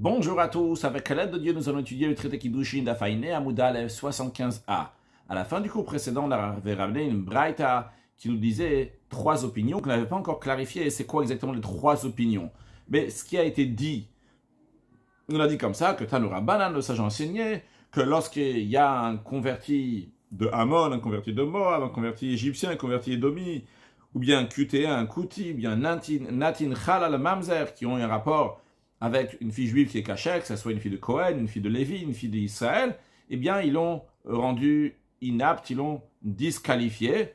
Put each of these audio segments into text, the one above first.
Bonjour à tous, avec l'aide de Dieu, nous allons étudier le traité Kiddushin à Amudalev 75a. À la fin du cours précédent, on avait ramené une braïta qui nous disait trois opinions qu'on n'avait pas encore clarifiées. C'est quoi exactement les trois opinions Mais ce qui a été dit, on a dit comme ça que Banan, le sage enseigné, que lorsqu'il y a un converti de Hamon, un converti de Moab, un converti égyptien, un converti Edomi, ou bien un un Kuti, ou bien Natin Khalal Mamzer, qui ont un rapport avec une fille juive qui est cachée, que ce soit une fille de Cohen, une fille de Lévi, une fille d'Israël, eh bien, ils l'ont euh, rendu inapte, ils l'ont disqualifié.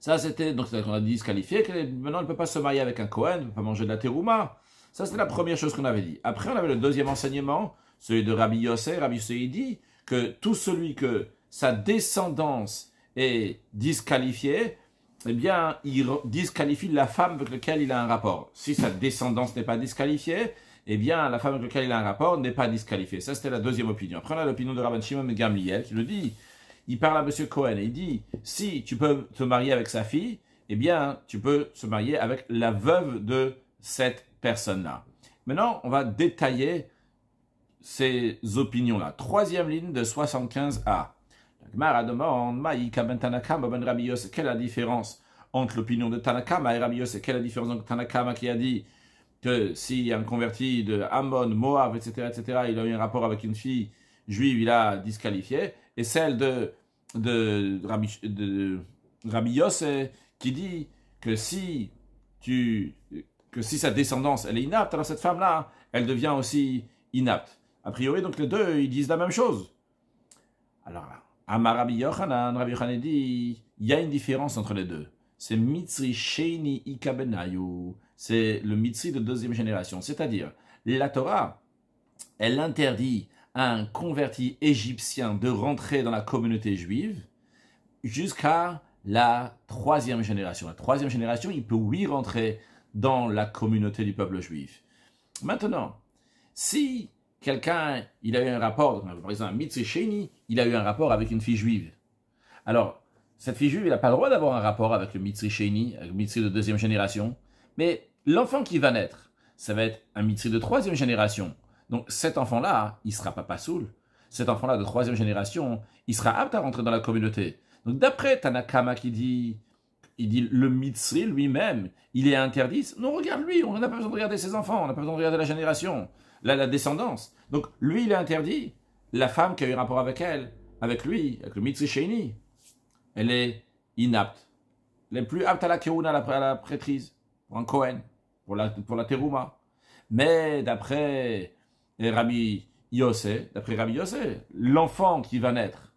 Ça, c'était, donc, on a disqualifié, que maintenant, on ne peut pas se marier avec un Cohen, on ne peut pas manger de la terouma. Ça, c'était la première chose qu'on avait dit. Après, on avait le deuxième enseignement, celui de Rabbi Yossé. Rabbi Yossé dit que tout celui que sa descendance est disqualifiée, eh bien, il disqualifie la femme avec laquelle il a un rapport. Si sa descendance n'est pas disqualifiée, eh bien, la femme avec laquelle il a un rapport n'est pas disqualifiée. Ça, c'était la deuxième opinion. Après, on a l'opinion de Rabban Shimon ben Gamliel qui le dit. Il parle à M. Cohen et il dit, si tu peux te marier avec sa fille, eh bien, tu peux se marier avec la veuve de cette personne-là. Maintenant, on va détailler ces opinions-là. Troisième ligne de 75A. Gmara demande, Maïka ben Tanakama quelle est la différence entre l'opinion de Tanakama et Rabbi Quelle est la différence entre Tanakama qui a dit que si un converti de Ammon, Moab, etc., etc., il a eu un rapport avec une fille juive, il a disqualifié, et celle de, de, qui dit que si, sa descendance est inapte, alors cette femme-là, elle devient aussi inapte. A priori, donc les deux, ils disent la même chose. Alors là, Amarabi Yochanan, Yochanan il y a une différence entre les deux. C'est Mitzri Sheini Ikabenayu, c'est le Mitzri de deuxième génération. C'est-à-dire, la Torah, elle interdit à un converti égyptien de rentrer dans la communauté juive jusqu'à la troisième génération. La troisième génération, il peut oui rentrer dans la communauté du peuple juif. Maintenant, si quelqu'un, il a eu un rapport, par exemple, il a eu un rapport avec une fille juive. Alors, cette fille juive, elle n'a pas le droit d'avoir un rapport avec le Sheni, le Mitsri de deuxième génération, mais l'enfant qui va naître, ça va être un Mitsri de troisième génération. Donc cet enfant-là, il sera pas soule Cet enfant-là de troisième génération, il sera apte à rentrer dans la communauté. Donc d'après Tanakama qui dit, il dit le Mitsri lui-même, il est interdit. Non, regarde lui, on n'a pas besoin de regarder ses enfants, on n'a pas besoin de regarder la génération la, descendance. Donc lui, il est interdit la femme qui a eu rapport avec elle, avec lui, avec le Mitzri Elle est inapte. Elle est plus apte à la Kiruna, à la, prêtrise, pour un Kohen, pour la, pour Teruma. Mais d'après euh, Rabbi Yose, d'après Rabbi Yossé, l'enfant qui va naître,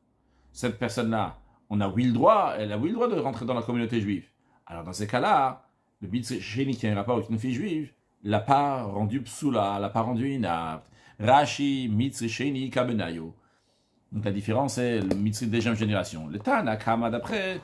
cette personne-là, on a oui le droit, elle a oui le droit de rentrer dans la communauté juive. Alors dans ces cas-là, le Mitzri qui a eu rapport avec une fille juive, la part rendue psula, la part rendu inapte. Rashi, Mitzri, Sheni, Kabenayo. Donc la différence est le de deuxième génération. Le Tanakama d'après,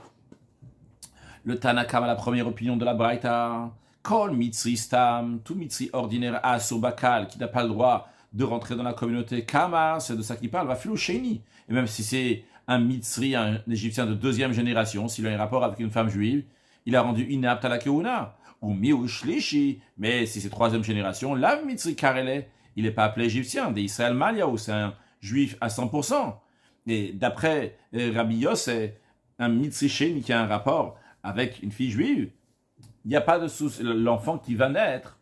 le Tanakama, la première opinion de la Braïta. Kol Mitzri, Stam, tout Mitzri ordinaire, Asobakal, qui n'a pas le droit de rentrer dans la communauté. Kama, c'est de ça qu'il parle, va Sheni. Et même si c'est un Mitzri, un Égyptien de deuxième génération, s'il a un rapport avec une femme juive, il a rendu inapte à la Keuna ou mais si c'est troisième génération, Lav Mitzri il n'est pas appelé égyptien, des ou c'est un juif à 100%. Et d'après euh, Rabbi Yossé, un Mitzri qui a un rapport avec une fille juive, il n'y a pas de souci, l'enfant qui va naître,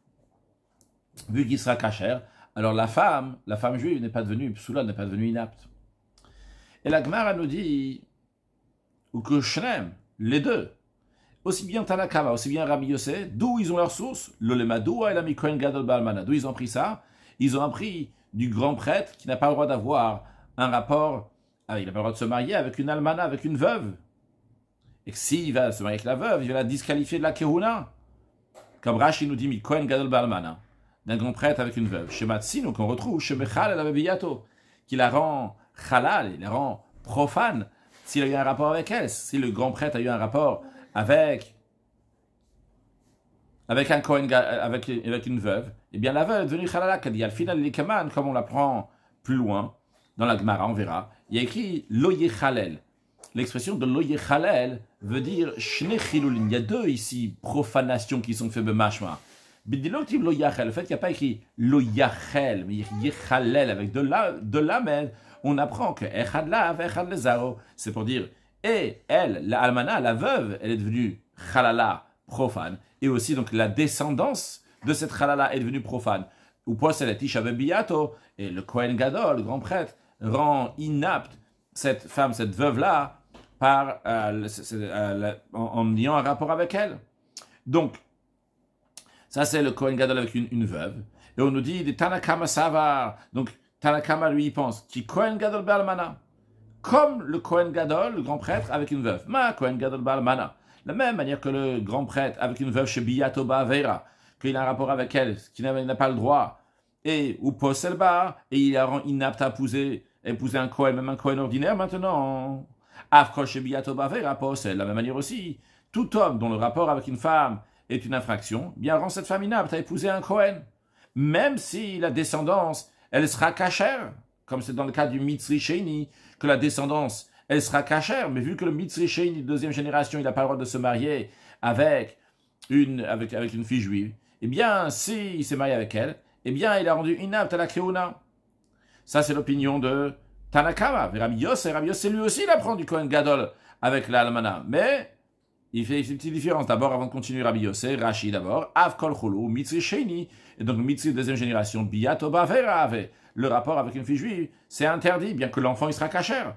vu qu'il sera cachère, alors la femme, la femme juive n'est pas devenue Soula n'est pas devenue inapte. Et la Gemara nous dit, ou que les deux, aussi bien Tanakama, aussi bien Rami Yossé, d'où ils ont leur source, l'Olemadoua et la Mikoen Gadol Balmana, d'où ils ont pris ça Ils ont appris du grand prêtre qui n'a pas le droit d'avoir un rapport, ah, il n'a pas le droit de se marier avec une Almana, avec une veuve. Et s'il va se marier avec la veuve, il va la disqualifier de la Kehuna. Comme Rashi nous dit Mikoen Gadol Balmana, d'un grand prêtre avec une veuve. Chez Matsino, qu'on retrouve, chez et la qui la rend halal, il la rend profane s'il a eu un rapport avec elle, si le grand prêtre a eu un rapport avec, avec un euh, avec, euh, avec une veuve, et eh bien la veuve est devenue Khalala Kadiyal. Final comme on l'apprend plus loin, dans la Gemara, on verra, il y a écrit Loye Khalel. L'expression de Loye Khalel veut dire Shne Il y a deux ici profanations qui sont faites de machma En Le fait qu'il n'y a pas écrit loyachel, mais chalal avec de la, de la on apprend que echad lezaro. C'est pour dire et elle, la Almana, la veuve, elle est devenue halala, profane. Et aussi, donc, la descendance de cette halala est devenue profane. Ou ben et le Kohen Gadol, le grand prêtre, rend inapte cette femme, cette veuve-là, par euh, euh, en, ayant un rapport avec elle. Donc, ça c'est le Kohen Gadol avec une, veuve. Et on nous dit, Tanakama Savar. Donc, Tanakama, lui, il pense, qui Kohen Gadol Balmana comme le Kohen Gadol, le grand prêtre, avec une veuve. Ma Kohen Gadol Balmana. De la même manière que le grand prêtre avec une veuve chez Biyatoba Vera, qu'il a un rapport avec elle, qui n'a pas le droit, et ou celle-bas, et il la rend inapte à épouser, épouser un Kohen, même un Kohen ordinaire maintenant. Afroche Biyatoba Vera, Posel. la même manière aussi, tout homme dont le rapport avec une femme est une infraction, eh bien rend cette femme inapte à épouser un Kohen. Même si la descendance, elle sera cachère, comme c'est dans le cas du Mitzri Sheini, la descendance, elle sera cachère, mais vu que le Mitzri de deuxième génération, il n'a pas le droit de se marier avec une, avec, avec une fille juive, eh bien, s'il s'est marié avec elle, eh bien, il a rendu inapte à la Kéouna. Ça, c'est l'opinion de Tanakama. veramios Rabbi c'est lui aussi, il apprend du Kohen Gadol avec l'Almana. Mais il fait une petite différence. D'abord, avant de continuer, Rabbi c'est Rashi d'abord, Avkol Cholu, Mitzri Sheni. Et donc, Mitzri deuxième génération, Biatoba Verave le rapport avec une fille juive. C'est interdit, bien que l'enfant il sera cachère.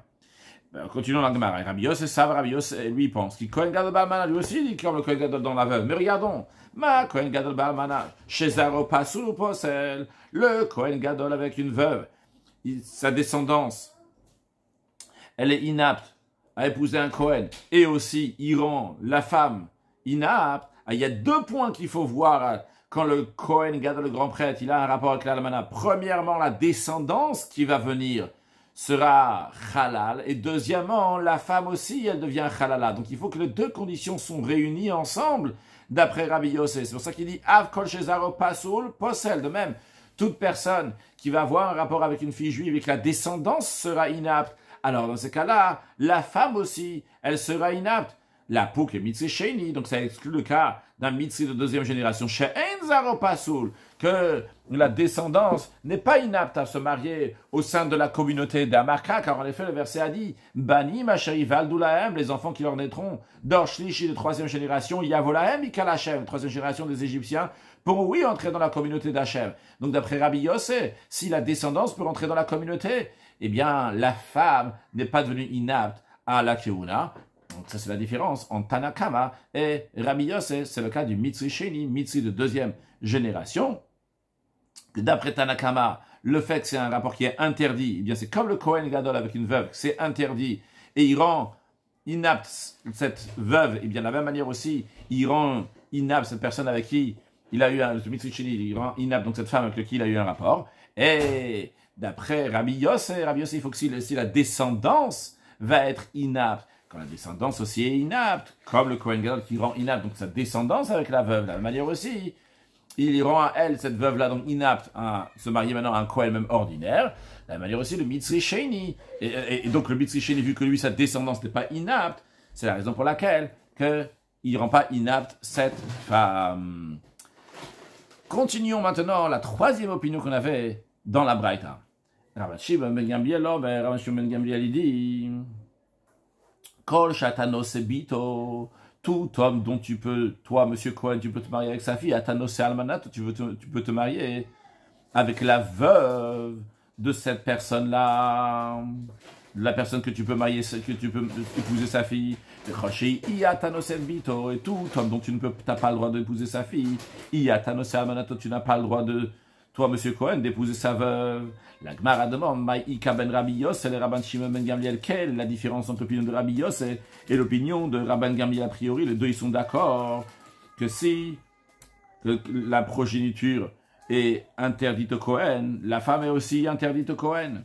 Euh, continuons continuons l'Agmara. Rabios savent, Rabios, lui pense qu'il Kohen Gadol Balmana, lui aussi dit comme le Kohen Gadol dans veuve. Mais regardons, ma Cohen Gadol Balmana, veuve, le Cohen Gadol avec une veuve, sa descendance, elle est inapte à épouser un Cohen. et aussi Iran, la femme inapte. Ah, il y a deux points qu'il faut voir quand le Kohen garde le grand prêtre, il a un rapport avec l'Almana, premièrement, la descendance qui va venir sera halal, et deuxièmement, la femme aussi, elle devient halal. Donc il faut que les deux conditions sont réunies ensemble, d'après Rabbi Yosef. C'est pour ça qu'il dit « Av kol shezaro pasul posel ». De même, toute personne qui va avoir un rapport avec une fille juive et que la descendance sera inapte, alors dans ce cas-là, la femme aussi, elle sera inapte la peau et Mitzri Sheni, donc ça exclut le cas d'un mitzé de deuxième génération, chez pasoul que la descendance n'est pas inapte à se marier au sein de la communauté d'Amarka, car en effet le verset a dit Bani, chérie Valdoulahem, les enfants qui leur naîtront, et de troisième génération, Yavolahem, Ikalachem, troisième génération des Égyptiens, pour oui entrer dans la communauté d'Hachem. Donc d'après Rabbi Yossé, si la descendance peut entrer dans la communauté, eh bien la femme n'est pas devenue inapte à la Keuna, donc ça, c'est la différence entre Tanakama et Rabbi Yose. C'est le cas du Mitsui Sheni, de deuxième génération. D'après Tanakama, le fait que c'est un rapport qui est interdit, eh bien c'est comme le Kohen Gadol avec une veuve, c'est interdit. Et il rend inapte cette veuve, et bien de la même manière aussi, il rend inapte cette personne avec qui il a eu un, il rend inapte donc cette femme avec qui il a eu un rapport. Et d'après Rabbi Yose, il faut que si la descendance va être inapte, quand la descendance aussi est inapte, comme le Kohen Gadol qui rend inapte donc sa descendance avec la veuve, de la même manière aussi. Il rend à elle, cette veuve-là, donc inapte à se marier maintenant à un Kohen même ordinaire, de la même manière aussi le Mitzri Sheni. Et, donc le Mitzri Sheni, vu que lui, sa descendance n'est pas inapte, c'est la raison pour laquelle que il rend pas inapte cette femme. Continuons maintenant la troisième opinion qu'on avait dans la Braïta. Ben tout homme dont tu peux, toi, monsieur Cohen, tu peux te marier avec sa fille, Atano tu, tu peux te marier avec la veuve de cette personne-là, la personne que tu peux marier, que tu peux épouser sa fille. et tout homme dont tu ne peux, as pas le droit d'épouser sa fille, tu n'as pas le droit de toi, monsieur Cohen, d'épouser sa veuve. La Gemara demande, Maïka ben Rabbi c'est le rabbin Shimon ben Gamliel, quelle est la différence entre l'opinion de Rabbi Yos et, l'opinion de Rabban Gamliel a priori Les deux, ils sont d'accord que si la progéniture est interdite au Cohen, la femme est aussi interdite au Cohen.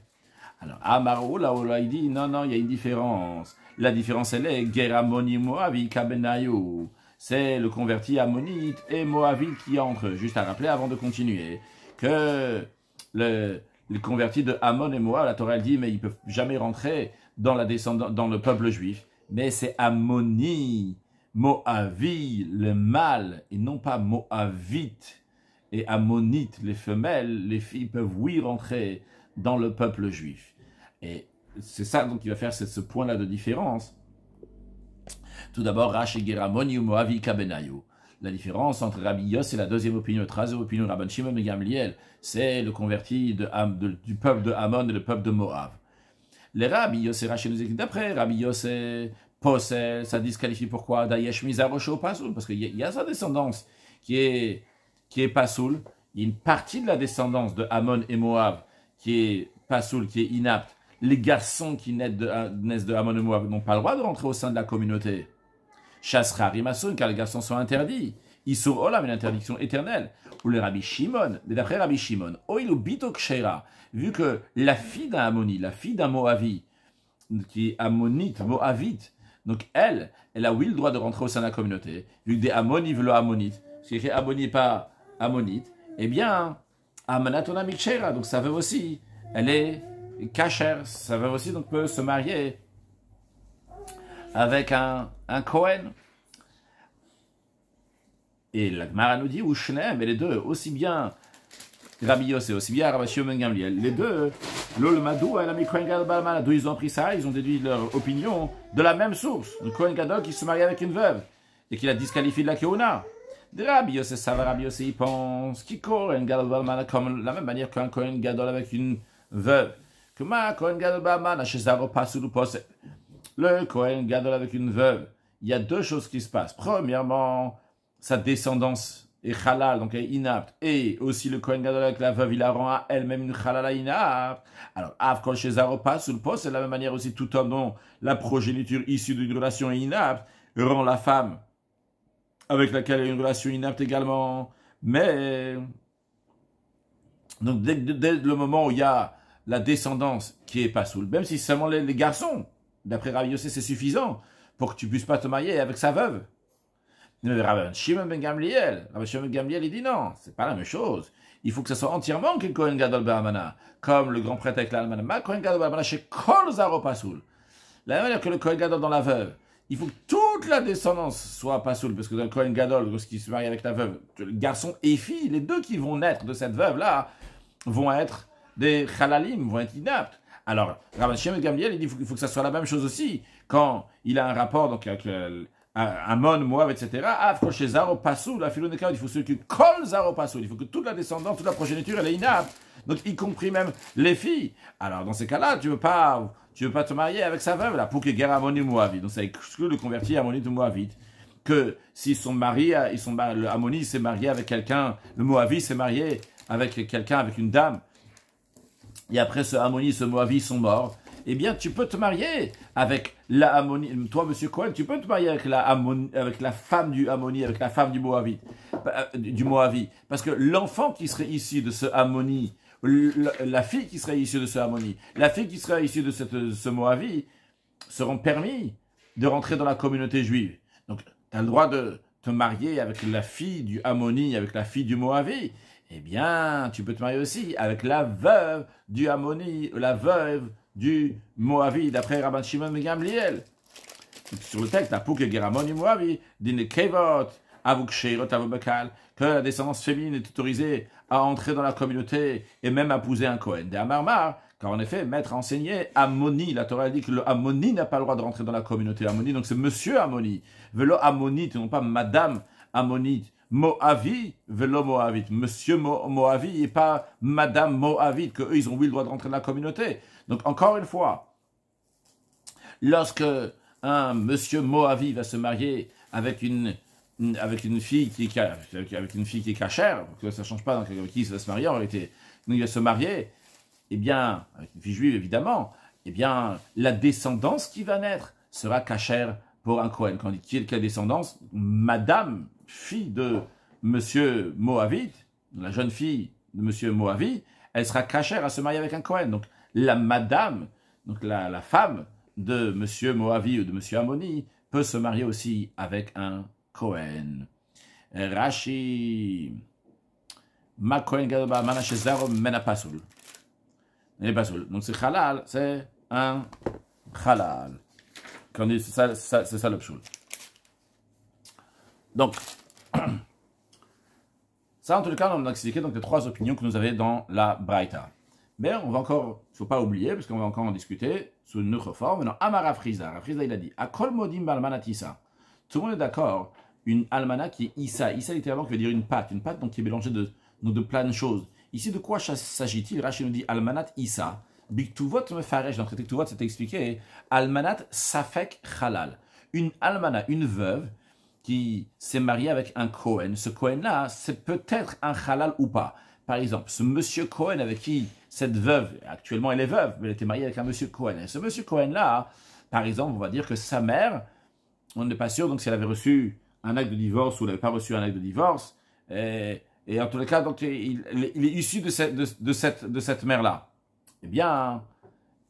Alors, Amaro, là, où il dit, non, non, il y a une différence. La différence, elle est, gueramoni Moavi Kabenayou » C'est le converti ammonite et Moavi qui entre. Juste à rappeler avant de continuer que le, les convertis de Amon et Moab, la Torah dit, mais ils ne peuvent jamais rentrer dans, la dans le peuple juif. Mais c'est Ammoni, Moavi, le mâle, et non pas Moavite et Ammonite, les femelles, les filles peuvent oui rentrer dans le peuple juif. Et c'est ça donc qui va faire ce point-là de différence. Tout d'abord, Rashi Geramoni ou Moavi Kabenayu. La différence entre Rabbi Yos et la deuxième opinion, troisième opinion Rabban Shimon et ben Gamliel, c'est le converti du peuple de Hamon et le peuple de Moab. Les Rabbi Yos et Rachel nous écrivent d'après, Rabbi Yos et Possel, ça disqualifie pourquoi Dayesh Mizarosho Pasoul, parce qu'il y, a sa descendance qui est, qui est Pasoul. Il y a une partie de la descendance de Hamon et Moab qui est Pasoul, qui est inapte. Les garçons qui naissent de, naissent de Hamon et Moab n'ont pas le droit de rentrer au sein de la communauté. Chassera Rimasun car les garçons sont interdits. Ils sont Olam, mais l'interdiction éternelle. Ou le Rabbi Shimon, mais d'après Rabbi Shimon, vu que la fille d'un Ammoni, la fille d'un Moavi, qui est Ammonite, Moavite, donc elle, elle a oui le droit de rentrer au sein de la communauté, vu que des Ammoni veulent Ammonite, ce qui est Ammoni pas Ammonite, eh bien, Amanatona donc ça veut aussi, elle est Kacher, ça veut aussi donc peut se marier avec un, un Kohen. Et la Gemara nous dit, mais les deux, aussi bien Rabbi Yose et aussi bien Rabbi Shimon Gamliel, les deux, l'Olmadou et la Kohen Gadol d'où ils ont pris ça, ils ont déduit leur opinion de la même source. Le Kohen Gadol qui se marie avec une veuve et qui la disqualifie de la Keona. Rabbi Yose, ça va, Rabbi Yose, il pense qu'il Kohen Gadol comme la même manière qu'un Kohen Gadol avec une veuve. Que ma Kohen Gadol chez Zaro ou le Cohen Gadol avec une veuve. Il y a deux choses qui se passent. Premièrement, sa descendance est halal, donc elle est inapte. Et aussi le Cohen Gadol avec la veuve, il la rend à elle-même une halala inapte. Alors, Avkol chez sous le poste, c'est de la même manière aussi tout homme dont la progéniture issue d'une relation est inapte rend la femme avec laquelle elle a une relation inapte également. Mais, donc dès, le moment où il y a la descendance qui est pas soule même si seulement les garçons, D'après Rabbi Yossé, c'est suffisant pour que tu puisses pas te marier avec sa veuve. Mais Rabbi Shimon ben Gamliel, Rabbi Shimon ben Gamliel, il dit non, c'est pas la même chose. Il faut que ce soit entièrement qu'il Kohen Gadol Ba'amana, ben comme le grand prêtre avec ma Kohen Gadol Ba'amana ben chez Kol Pasoul. La même manière que le Kohen Gadol dans la veuve, il faut que toute la descendance soit Pasoul, parce que dans le Kohen Gadol, lorsqu'il se marie avec la veuve, le garçon et fille, les deux qui vont naître de cette veuve-là, vont être des Khalalim, vont être inaptes. Alors, Shem et Gamliel, il dit, qu'il faut, que ça soit la même chose aussi. Quand il a un rapport, donc, avec Amon, Moab, etc., approchez ah, Zaropassou, la il faut que tu colles Zaropassou, il faut que toute la descendance, toute la progéniture, elle est inapte. Donc, y compris même les filles. Alors, dans ces cas-là, tu veux tu veux pas te marier avec sa veuve, là, pour que guerre et Moabite. Donc, ça exclut le converti et de Moabite. Que si son mari, sont, bah, le Amoni s'est marié avec quelqu'un, le Moavi s'est marié avec quelqu'un, avec une dame, et après ce Ammoni, ce Moavi sont morts, eh bien, tu peux te marier avec la Ammoni. Toi, monsieur Cohen, tu peux te marier avec la, femme du Ammoni, avec la femme du Moavi. Bah, euh, du Parce que l'enfant qui serait issu de ce Ammoni, la fille qui serait issue de ce Ammoni, la fille qui serait issue de ce Moavi, seront permis de rentrer dans la communauté juive. Donc, tu as le droit de te marier avec la fille du Ammoni, avec la fille du Moavi eh bien, tu peux te marier aussi avec la veuve du Amoni, la veuve du Moavi, d'après Rabban Shimon ben Gamliel. Sur le texte, Moavi, Dine Kevot, que la descendance féminine est autorisée à entrer dans la communauté et même à épouser un Kohen. De Amarmar, car en effet, maître enseigné Ammoni. La Torah dit que le Amoni n'a pas le droit de rentrer dans la communauté Ammoni, donc c'est monsieur Amoni, Velo et non pas madame Ammonite. Moavi, velo Moavit »,« monsieur Moavi et pas madame que qu'eux, ils ont eu le droit de rentrer dans la communauté. Donc, encore une fois, lorsque un monsieur Moavi va se marier avec une, avec une fille qui est, avec une fille qui est cachère, que ça change pas, donc avec qui il va se marier en réalité, il va se marier, et eh bien, avec une fille juive évidemment, eh bien, la descendance qui va naître sera cachère pour un Cohen, quand il dit qu'il y descendance, Madame, fille de Monsieur Moavit, la jeune fille de Monsieur Moavit, elle sera cachère à se marier avec un Cohen. Donc la Madame, donc la, femme de Monsieur Moavit ou de Monsieur Amoni, peut se marier aussi avec un Cohen. Rashi, ma Cohen gadoba manachezaro menapasul. Donc c'est halal, c'est un halal. C'est ça, ça, ça Donc, ça en tout cas, on a expliqué donc, les trois opinions que nous avions dans la Braïta. Mais on va encore, il ne faut pas oublier, parce qu'on va encore en discuter sous une autre forme. Amara Frisa, il a dit Tout le monde est d'accord, une almana qui est Issa. Issa littéralement qui veut dire une pâte, une pâte donc qui est mélangée de, de plein de choses. Ici, de quoi s'agit-il Rachid nous dit Almanat Issa. Biktuvot me dans donc traité expliqué, almanat safek halal. Une almana, une veuve, qui s'est mariée avec un Kohen Ce kohen là c'est peut-être un halal ou pas. Par exemple, ce monsieur Kohen avec qui cette veuve, actuellement elle est veuve, mais elle était mariée avec un monsieur Kohen Et ce monsieur Cohen-là, par exemple, on va dire que sa mère, on n'est pas sûr donc si elle avait reçu un acte de divorce ou elle n'avait pas reçu un acte de divorce. Et, en tous les cas, donc, il, est issu de cette mère-là eh bien,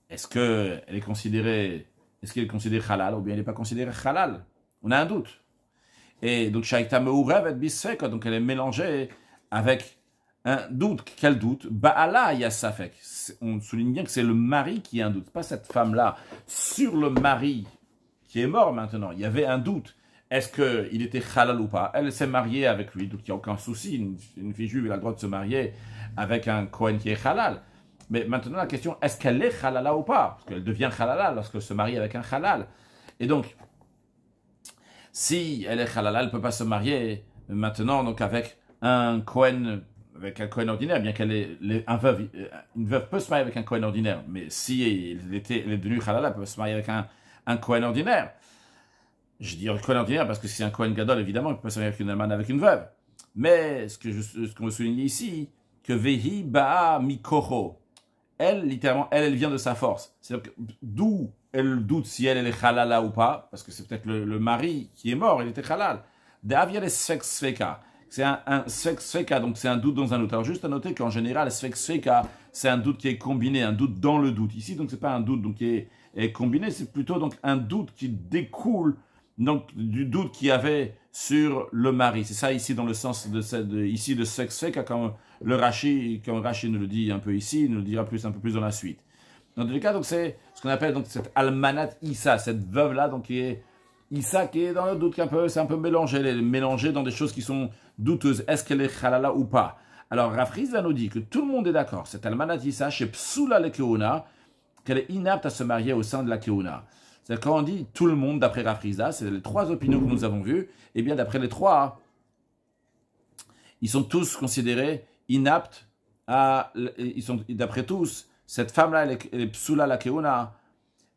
est-ce qu'elle est considérée, est-ce qu'elle est considérée halal ou bien elle n'est pas considérée halal On a un doute. Et donc, Shaita Meurev et donc elle est mélangée avec un doute. Quel doute Ba'ala Yassafek. On souligne bien que c'est le mari qui a un doute, pas cette femme-là. Sur le mari qui est mort maintenant, il y avait un doute. Est-ce qu'il était halal ou pas Elle s'est mariée avec lui, donc il n'y a aucun souci. Une, fille juive, a le droit de se marier avec un Kohen qui est halal. Mais maintenant, la question, est-ce qu'elle est halala ou pas Parce qu'elle devient halala lorsque se marie avec un halal. Et donc, si elle est halala, elle ne peut pas se marier maintenant donc avec un kohen avec un ordinaire, bien qu'elle est un veuve, euh, une veuve peut se marier avec un kohen ordinaire, mais si elle, était, est devenue halala, elle peut se marier avec un, un ordinaire. Je dis un ordinaire parce que si c'est un kohen gadol, évidemment, ne peut se marier avec une Allemande, avec une veuve. Mais ce que je, qu'on me souligner ici, que vehi ba'a mikoro, elle, littéralement, elle, elle vient de sa force. C'est-à-dire d'où elle doute si elle, est halala ou pas, parce que c'est peut-être le, mari qui est mort, il était halal. sex feka C'est un, sex donc c'est un doute dans un doute. Alors juste à noter qu'en général, feka c'est un doute qui est combiné, un doute dans le doute. Ici, donc, n'est pas un doute qui est, combiné, c'est plutôt donc un doute qui découle donc du doute qu'il y avait sur le mari. C'est ça ici dans le sens de, cette, de ici de comme le Rashi, comme Rashi nous le dit un peu ici, nous le dira plus, un peu plus dans la suite. Dans tous les cas, c'est ce qu'on appelle donc cette almanat Issa, cette veuve là, donc qui est Issa qui est dans le doute peu, c'est un peu mélangé, elle est mélangée dans des choses qui sont douteuses. Est-ce qu'elle est halala ou pas Alors Rafriza nous dit que tout le monde est d'accord. Cette almanat Issa chez psoula le qu'elle est inapte à se marier au sein de la Keuna. C'est quand on dit tout le monde, d'après Rafriza, ah, c'est les trois opinions que nous avons vues. Et eh bien d'après les trois, ah, ils sont tous considérés inaptes à. Ils sont, d'après tous, cette femme-là, elle, est, psoula la keuna,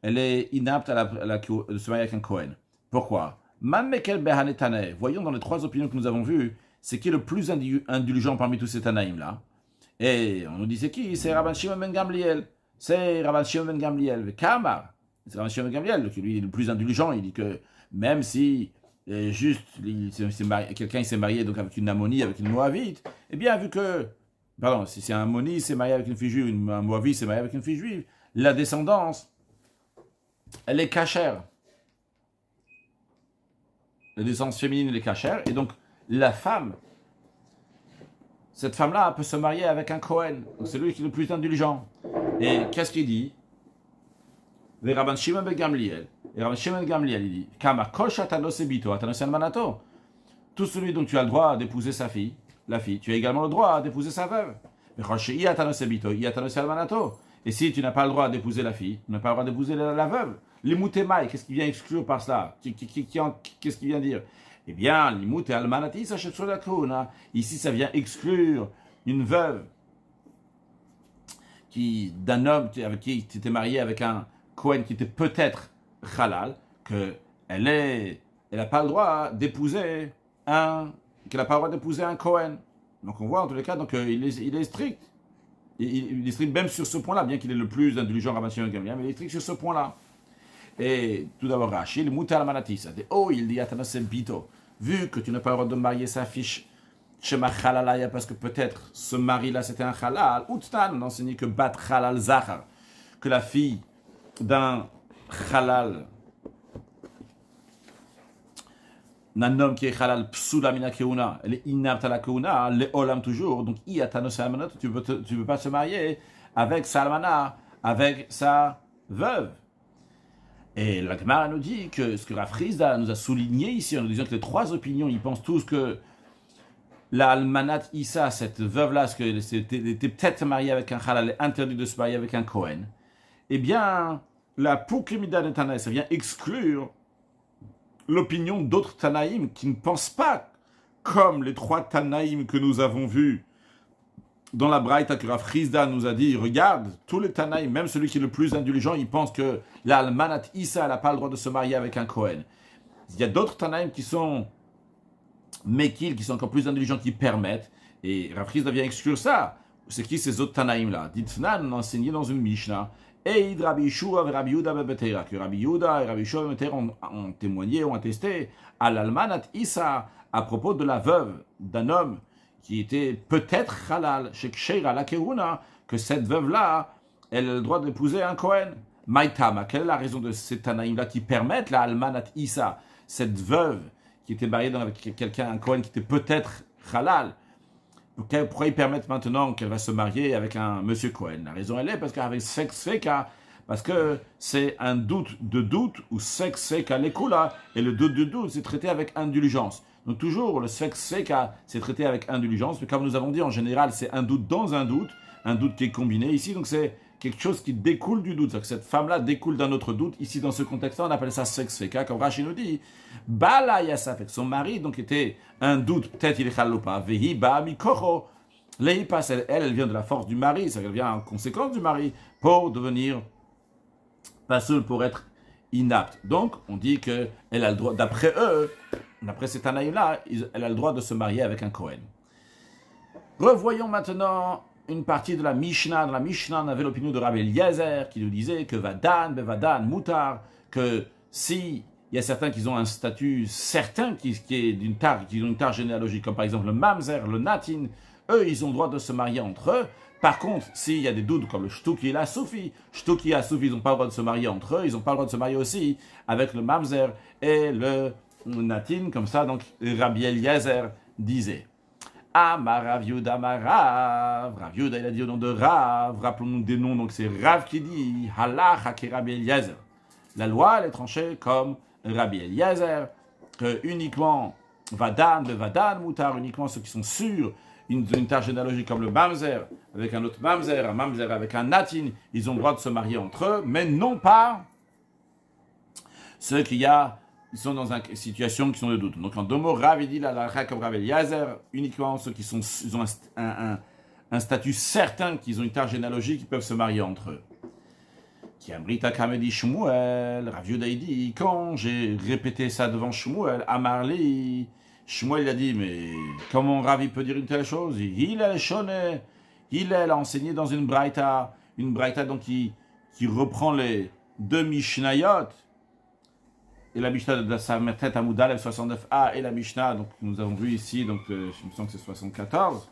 elle est inapte à, la, se euh, marier avec un Pourquoi Voyons dans les trois opinions que nous avons vues, c'est qui est le plus indulgent parmi tous ces Tanaïm-là Et on nous dit c'est qui C'est Rabban Shimon ben Gamliel. C'est Rabban Shimon ben Gamliel. Kamar. C'est Rabban Shimon ben Gamliel, qui lui est le plus indulgent. Il dit que même si et juste, quelqu'un s'est marié donc avec une ammonie, avec une Moavite, eh bien, vu que, pardon, si c'est un ammonie, s'est marié avec une fille juive, une, un moavite s'est marié avec une fille juive, la descendance, elle est cachère. La descendance féminine, elle est cachère. Et donc, la femme, cette femme-là peut se marier avec un Cohen. Donc, c'est lui qui est le plus indulgent. Et qu'est-ce qu'il dit Shimon ben et Gamliel, il dit Tout celui dont tu as le droit d'épouser sa fille, la fille, tu as également le droit d'épouser sa veuve. Et si tu n'as pas le droit d'épouser la fille, tu n'as pas le droit d'épouser la, veuve. L'imoutémaï, qu'est-ce qui vient exclure par cela Qu'est-ce qui vient dire Eh bien, sur hein. Ici, ça vient exclure une veuve d'un homme avec qui tu étais marié avec un Cohen qui était peut-être halal, qu'elle est, elle n'a pas le droit d'épouser un, qu'elle n'a pas le droit d'épouser un Cohen. Donc on voit en tous les cas, donc euh, il est, strict. Il, est strict même sur ce point-là, bien qu'il est le plus indulgent en Gamia mais il est strict sur ce point-là. Et tout d'abord, Rachid, a oh, il dit Bito, vu que tu n'as pas le droit de marier sa fiche ma Halalaya, parce que peut-être ce mari-là c'était un Halal, Outstan, on que Bat Halal Zahar, que la fille d'un halal. Un homme qui est halal, psulamina keuna, le tala keuna, hein, le olam toujours. Donc, salmanat, tu peux, tu peux pas se marier avec salmanat, avec sa veuve. Et la Gemara nous dit que ce que la nous a souligné ici, en nous disant que les trois opinions, ils pensent tous que la Almanat Issa, cette veuve-là, était, était peut-être mariée avec un halal, est interdit de se marier avec un Kohen. Eh bien, la Pukimida de ça vient exclure l'opinion d'autres Tanaïm qui ne pensent pas comme les trois Tanaïm que nous avons vus dans la Braïta que Rizda nous a dit, regarde, tous les Tanaïm, même celui qui est le plus indulgent, il pense que l'Almanat Issa n'a pas le droit de se marier avec un Kohen. Il y a d'autres Tanaïm qui sont Mekil, qui sont encore plus indulgents, qui permettent. Et Rav Rizda vient exclure ça. C'est qui ces autres Tanaïm là dit nous enseigné dans une Mishnah il Rabbi Shoura ben et Rabbi Yuda que Rabbi Yuda et Rabbi Shoura ont, témoigné, ont attesté à l'Almanat Issa à propos de la veuve d'un homme qui était peut-être halal, la Keruna, que cette veuve-là, elle a le droit d'épouser un Kohen. Maitama, quelle est la raison de ces anaïm là qui permettent la Almanat Issa, cette veuve qui était mariée avec quelqu'un, un Kohen qui était peut-être halal, pourquoi pourrait permettre maintenant qu'elle va se marier avec un monsieur Cohen La raison, elle est parce qu'avec sexe parce que c'est un doute de doute, ou sexe l'écho, hein. là. et le doute de doute, c'est traité avec indulgence. Donc toujours, le sexe c'est traité avec indulgence, mais comme nous avons dit, en général, c'est un doute dans un doute, un doute qui est combiné ici, donc c'est quelque chose qui découle du doute. cette femme-là découle d'un autre doute. Ici, dans ce contexte-là, on appelle ça sexfeka, comme Rashi nous dit. Bala yasafek. Son mari, donc, était un doute. Peut-être il est chaloupa. Vehi koro. elle, elle vient de la force du mari. C'est-à-dire qu'elle vient en conséquence du mari pour devenir pas seule, pour être inapte. Donc, on dit qu'elle a le droit, d'après eux, d'après cet anaïm-là, elle a le droit de se marier avec un Kohen. Revoyons maintenant une partie de la Mishnah. Dans la Mishnah, avait l'opinion de Rabbi Eliezer qui nous disait que Vadan, Bevadan, Moutar, que s'il y a certains qui ont un statut certain, qui, est d'une tare, qui ont une tare généalogique, comme par exemple le Mamzer, le Natin, eux, ils ont droit de se marier entre eux. Par contre, s'il y a des doutes comme le Shtuki et la Soufi, Shtuki et la Soufi, ils n'ont pas le droit de se marier entre eux, ils n'ont pas le droit de se marier aussi avec le Mamzer et le Natin, comme ça, donc Rabbi Eliezer disait. Amar Raviuda, Amar Rav. il a dit au nom de Rav. Rappelons-nous des noms, donc c'est Rav qui dit Halach Rabbi Eliezer. La loi, elle est tranchée comme Rabbi Eliezer, que uniquement Vadan, le Vadan, Moutar, uniquement ceux qui sont sûrs une, une tâche généalogique comme le Mamzer, avec un autre Mamzer, un Mamzer avec un Natin, ils ont le droit de se marier entre eux, mais non pas ceux qui a ils sont dans une situation qui sont de doute. Donc en deux mots, Rav dit la Rav Yazer uniquement ceux qui sont, ils ont un, un, statut certain qu'ils ont une tare généalogique, qui peuvent se marier entre eux. Qui Brita Kamedi Shmuel, Rav quand j'ai répété ça devant Shmuel, Amarli, Shmuel il a dit, mais comment Ravi peut dire une telle chose Il est shonet, il est enseigné dans une braïta, une braïta donc qui, qui reprend les demi Mishnayot, et la Mishnah de à moudal 69a et la Mishnah, donc nous avons vu ici, donc euh, je me sens que c'est 74,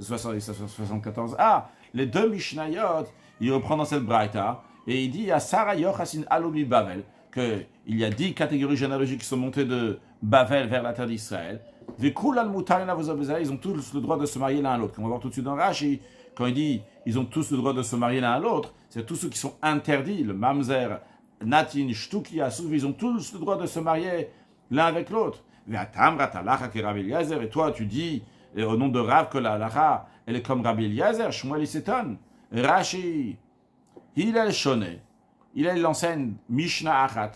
74a, les deux Mishnayot, il reprend dans cette Braïta, et il dit à ah, Sarah Yochasin Alomi Bavel, qu'il y a dix catégories généalogiques qui sont montées de Bavel vers la terre d'Israël. Ils ont tous le droit de se marier l'un à l'autre. On va voir tout de suite dans Rashi, quand il dit ils ont tous le droit de se marier l'un à l'autre, c'est tous ceux qui sont interdits, le mamzer, Natin, Shtuki, Asouv, ils ont tous le droit de se marier l'un avec l'autre. Et toi, tu dis, euh, au nom de Rav, que la Lacha, elle est comme Rabbi Eliezer, Shmuel Iseton, Rashi, Hillel il est l'enseigne Mishnah Achat.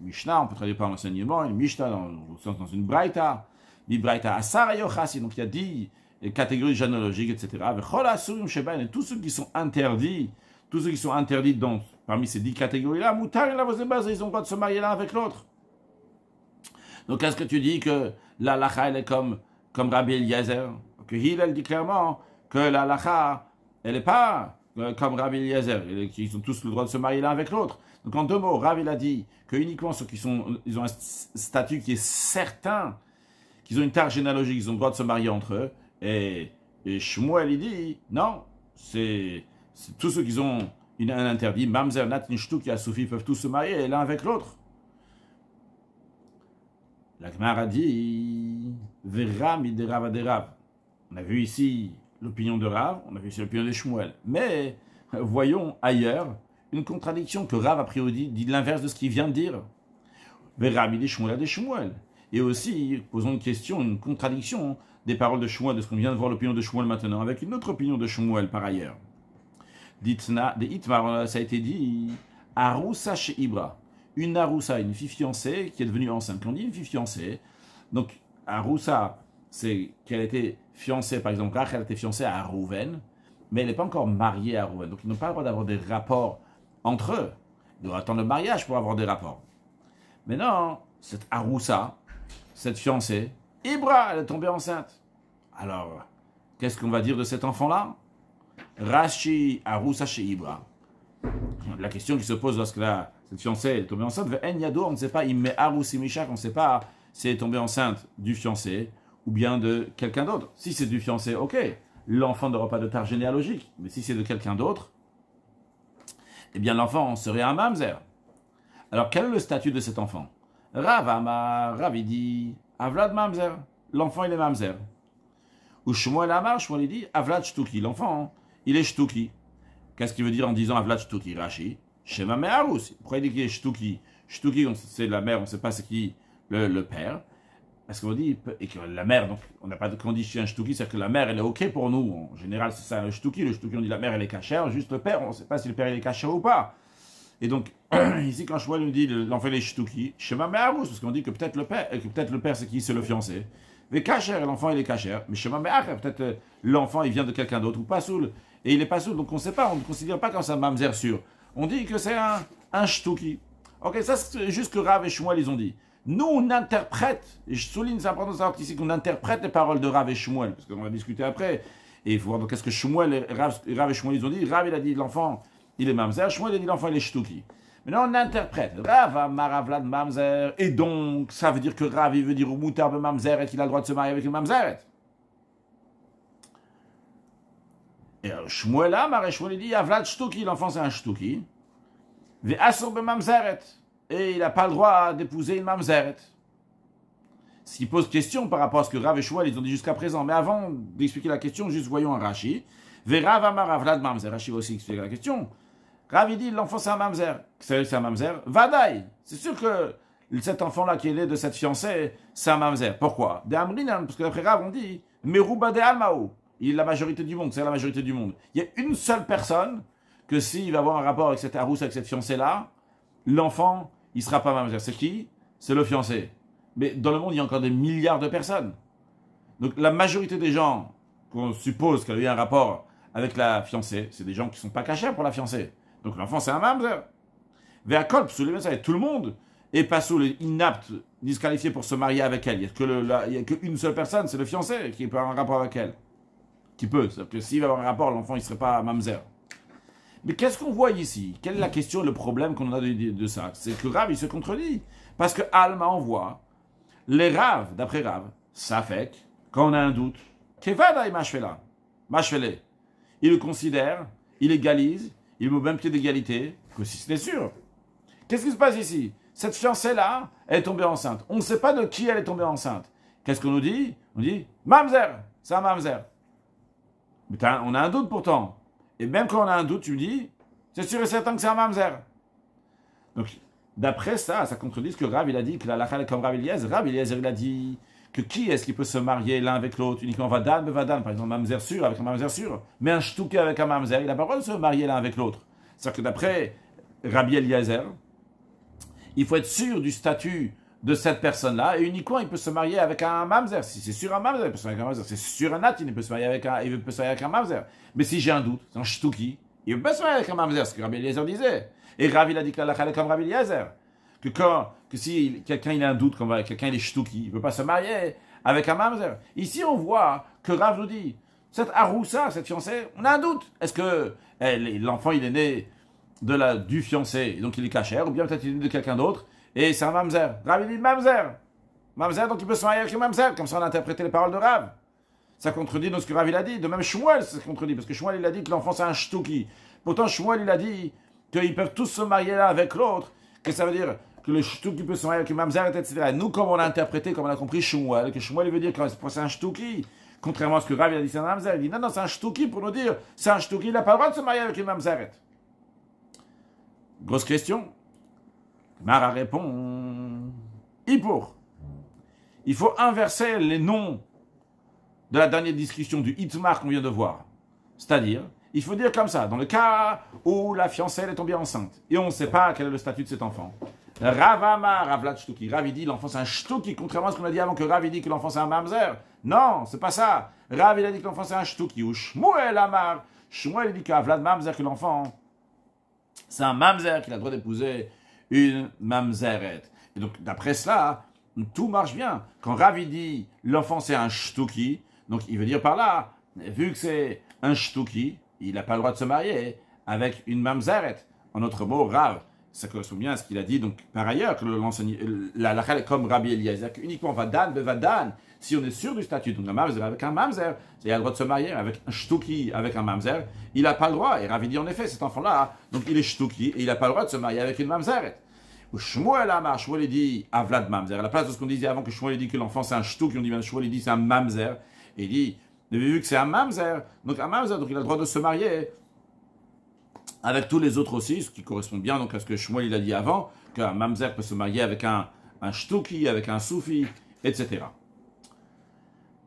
Mishnah, on peut traduire par l'enseignement, une Mishnah dans, dans une Braïta. Une Braïta Asar Yochasi, donc il y a dix catégories généalogiques, etc. Et tous ceux qui sont interdits tous ceux qui sont interdits dans, parmi ces dix catégories-là, Moutar et la base, ils ont droit de se marier l'un avec l'autre. Donc est-ce que tu dis que la lacha, elle est comme, comme Rabbi Eliezer Que dit clairement que la lacha, elle n'est pas euh, comme Rabbi Eliezer. Ils ont tous le droit de se marier l'un avec l'autre. Donc en deux mots, Rabbi l'a a dit que uniquement ceux qui sont, ils ont un statut qui est certain, qu'ils ont une tare généalogique, ils ont le droit de se marier entre eux. Et, et Shmuel il dit non, c'est tous ceux qui ont un interdit, Mamzer, Nat, Nishtuk, Asoufi peuvent tous se marier l'un avec l'autre. La a dit Veram Rav On a vu ici l'opinion de Rav, on a vu ici l'opinion de Shmuel. Mais voyons ailleurs une contradiction que Rav a priori dit l'inverse de ce qu'il vient de dire. Veram de Shmuel de Et aussi, posons une question, une contradiction des paroles de Shmuel, de ce qu'on vient de voir l'opinion de Shmuel maintenant, avec une autre opinion de Shmuel par ailleurs d'Itna, euh, ça a été dit, Arousa chez Ibra. Une Arousa, une fille fiancée qui est devenue enceinte. on dit une fille fiancée. Donc, Arousa, c'est qu'elle était fiancée, par exemple, Rachel était fiancée à Rouven, mais elle n'est pas encore mariée à Rouven. Donc, ils n'ont pas le droit d'avoir des rapports entre eux. Ils doivent attendre le mariage pour avoir des rapports. Mais non, cette Arousa, cette fiancée, Ibra, elle est tombée enceinte. Alors, qu'est-ce qu'on va dire de cet enfant-là Rashi Arusa Ibra. La question qui se pose lorsque la, cette fiancée est tombée enceinte, on ne sait pas, il met on ne sait pas si elle est tombée enceinte du fiancé ou bien de quelqu'un d'autre. Si c'est du fiancé, ok, l'enfant n'aura pas de tard généalogique, mais si c'est de quelqu'un d'autre, eh bien l'enfant serait un mamzer. Alors quel est le statut de cet enfant Ravama, Ravidi, Avlad mamzer. L'enfant, il est mamzer. Ou Shmuel Amar, Shmuel dit Avlad Shtuki, l'enfant, hein il est shtuki. Qu'est-ce qu'il veut dire en disant Avlat shtuki Rashi Shema me'arus. Pourquoi il dit qu'il est shtuki Shtuki, c'est la mère, on ne sait pas ce qui le, le père. Parce qu'on dit, et que la mère, donc, on n'a pas de condition shtuki, c'est-à-dire que la mère, elle est ok pour nous. En général, c'est ça le shtuki. Le shtuki, on dit la mère, elle est cachère, juste le père, on ne sait pas si le père, il est cachère ou pas. Et donc, ici, quand je il nous dit, l'enfant est les shtuki, Shema me'arus, parce qu'on dit que peut-être le père, que peut-être le père, c'est qui C'est le fiancé. Mais cachère, l'enfant, il est cachère. Mais Shema mère peut-être euh, l'enfant, il vient de quelqu'un d'autre ou pas soul et il est pas sûr, donc on ne sait pas, on ne considère pas comme ça mamzer sûr. On dit que c'est un, un shtuki. Ok, ça c'est juste que Rav et Shmuel ils ont dit. Nous on interprète, et je souligne, c'est important de savoir ici qu'on interprète les paroles de Rav et Shmuel, parce qu'on va discuter après, et il faut voir donc qu'est-ce que Shmuel et Rav, et Shmuel ils ont dit. Rav il a dit l'enfant il est mamzer, Shmuel il a dit l'enfant il est shtuki. là on interprète. Rav Maravlad Mamzer. Et donc, ça veut dire que Rav, il veut dire au Moutarbe et qu'il a le droit de se marier avec une Mamzeret. Et euh, Shmuel Amar, Shmuel dit, Avlad Shtuki, l'enfant c'est un Shtuki. Mamzeret. Et il n'a pas le droit d'épouser une Mamzeret. Ce qui pose question par rapport à ce que Rav et Shmuel, ils ont dit jusqu'à présent. Mais avant d'expliquer la question, juste voyons un Rashi. Rav Amar Avlad Mamzer. Rashi va aussi expliquer la question. Rav, dit, l'enfant c'est un Mamzer. C'est un Mamzer. Vadaï. C'est sûr que cet enfant-là qui est né de cette fiancée, c'est un Mamzer. Pourquoi De parce que d'après Rav, on dit, Meruba de Almaou. Il la majorité du monde, c'est la majorité du monde. Il y a une seule personne que s'il va avoir un rapport avec cette arousse avec cette fiancée-là, l'enfant, il sera pas majeur. C'est qui C'est le fiancé. Mais dans le monde, il y a encore des milliards de personnes. Donc la majorité des gens qu'on suppose qu'elle a un rapport avec la fiancée, c'est des gens qui sont pas cachés pour la fiancée. Donc l'enfant, c'est un mamzer. Verkolp, sous les tout le monde est pas sous les inaptes, pour se marier avec elle. Il n'y a qu'une seule personne, c'est le fiancé, qui peut avoir un rapport avec elle qui peut, cest que s'il va avoir un rapport, l'enfant, il ne serait pas mamzer. Mais qu'est-ce qu'on voit ici Quelle est la question, le problème qu'on a de, ça C'est que Rav, il se contredit. Parce que Alma envoie les Rav, d'après Rav, ça fait quand on a un doute, Kevada et Mashvela, Mashvele, il le considère, il égalise, il met au même pied d'égalité que si c'était sûr. Qu'est-ce qui se passe ici Cette fiancée-là, elle est tombée enceinte. On ne sait pas de qui elle est tombée enceinte. Qu'est-ce qu'on nous dit On dit Mamzer, c'est un Mamzer on a un doute pourtant. Et même quand on a un doute, tu me dis, c'est sûr et certain que c'est un mamzer. Donc, d'après ça, ça contredit ce que rabbi il a dit, que la lachal comme rabbi Eliezer. Eliezer, il a dit que qui est-ce qui peut se marier l'un avec l'autre Uniquement Vadan, Vadan, par exemple, mamzer sûr avec un mamzer sûr. Mais un shtouké avec un mamzer, il n'a pas le droit de se marier l'un avec l'autre. C'est-à-dire que d'après Rabbi Eliezer, il faut être sûr du statut de cette personne-là, et uniquement il peut se marier avec un mamzer. Si c'est sur un mamzer, il peut se marier avec un mamzer. c'est sur un natin, il peut se marier avec un, il peut se marier avec un mamzer. Mais si j'ai un doute, c'est un shtouki, il peut pas se marier avec un mamzer, ce que Rabbi Eliezer disait. Et Rabbi il a dit que la comme Rabbi Eliezer. Que quand, que si quelqu'un a un doute, quelqu'un est shtouki, il peut pas se marier avec un mamzer. Ici, on voit que Rav nous dit, cette aroussa, cette fiancée, on a un doute. Est-ce que l'enfant, il est né de la, du fiancé, donc il est cachère, ou bien peut-être il est né de quelqu'un d'autre, et c'est un mamzer. Rav, il dit mamzer. Mamzer, donc il peut se marier avec une mamzer. Comme ça, on a interprété les paroles de Rav. Ça contredit donc ce que Rav il a dit. De même, Shmuel, ça contredit. Parce que Shmuel, il a dit que l'enfant, c'est un shtuki. Pourtant, Shmuel, il a dit qu'ils peuvent tous se marier là avec l'autre. Que ça veut dire que le shtuki peut se marier avec une mamzer, etc. Nous, comme on a interprété, comme on a compris Shmuel, que Shmuel, il veut dire que c'est un shtuki. Contrairement à ce que Rav il a dit, c'est un mamzer. Il dit non, non, c'est un shtuki pour nous dire, c'est un shtuki, il n'a pas le droit de se marier avec une mamzerette. Grosse question. Mara répond Hippour. Il faut inverser les noms de la dernière discussion du Hitmar qu'on vient de voir. C'est-à-dire, il faut dire comme ça, dans le cas où la fiancée est tombée enceinte et on ne sait pas quel est le statut de cet enfant. Ravama, Ravlat Shtuki. Rav, dit l'enfant c'est un Shtuki, contrairement à ce qu'on a dit avant que Rav dit que l'enfant c'est un Mamzer. Non, c'est pas ça. Rav a dit que l'enfant c'est un Shtuki. Ou Shmuel Amar. Shmuel dit qu'Avlad Mamzer, que l'enfant c'est un Mamzer qu'il a le droit d'épouser une mamzeret. Et donc, d'après cela, tout marche bien. Quand Ravi dit l'enfant c'est un shtuki, donc il veut dire par là, vu que c'est un shtuki, il n'a pas le droit de se marier avec une mamzeret. En autre mot, Rav, ça correspond bien à ce qu'il a dit donc par ailleurs que la comme Rabbi Eliezer uniquement vadan Vadan, si on est sûr du statut donc un mamzer avec un mamzer il a le droit de se marier avec un shtuki avec un mamzer il n'a pas le droit et Ravi dit en effet cet enfant là donc il est shtuki et il n'a pas le droit de se marier avec une mamzeret Amar, Shmuel il dit Vlad Mamzer. À la place de ce qu'on disait avant que Shmuel dit que l'enfant c'est un shtouk, on dit que ben, Shmuel il dit c'est un Mamzer. Et il dit, vous avez vu que c'est un Mamzer. Donc un Mamzer, donc il a le droit de se marier avec tous les autres aussi, ce qui correspond bien donc à ce que Shmuel il a dit avant, qu'un Mamzer peut se marier avec un, un avec un Soufi, etc.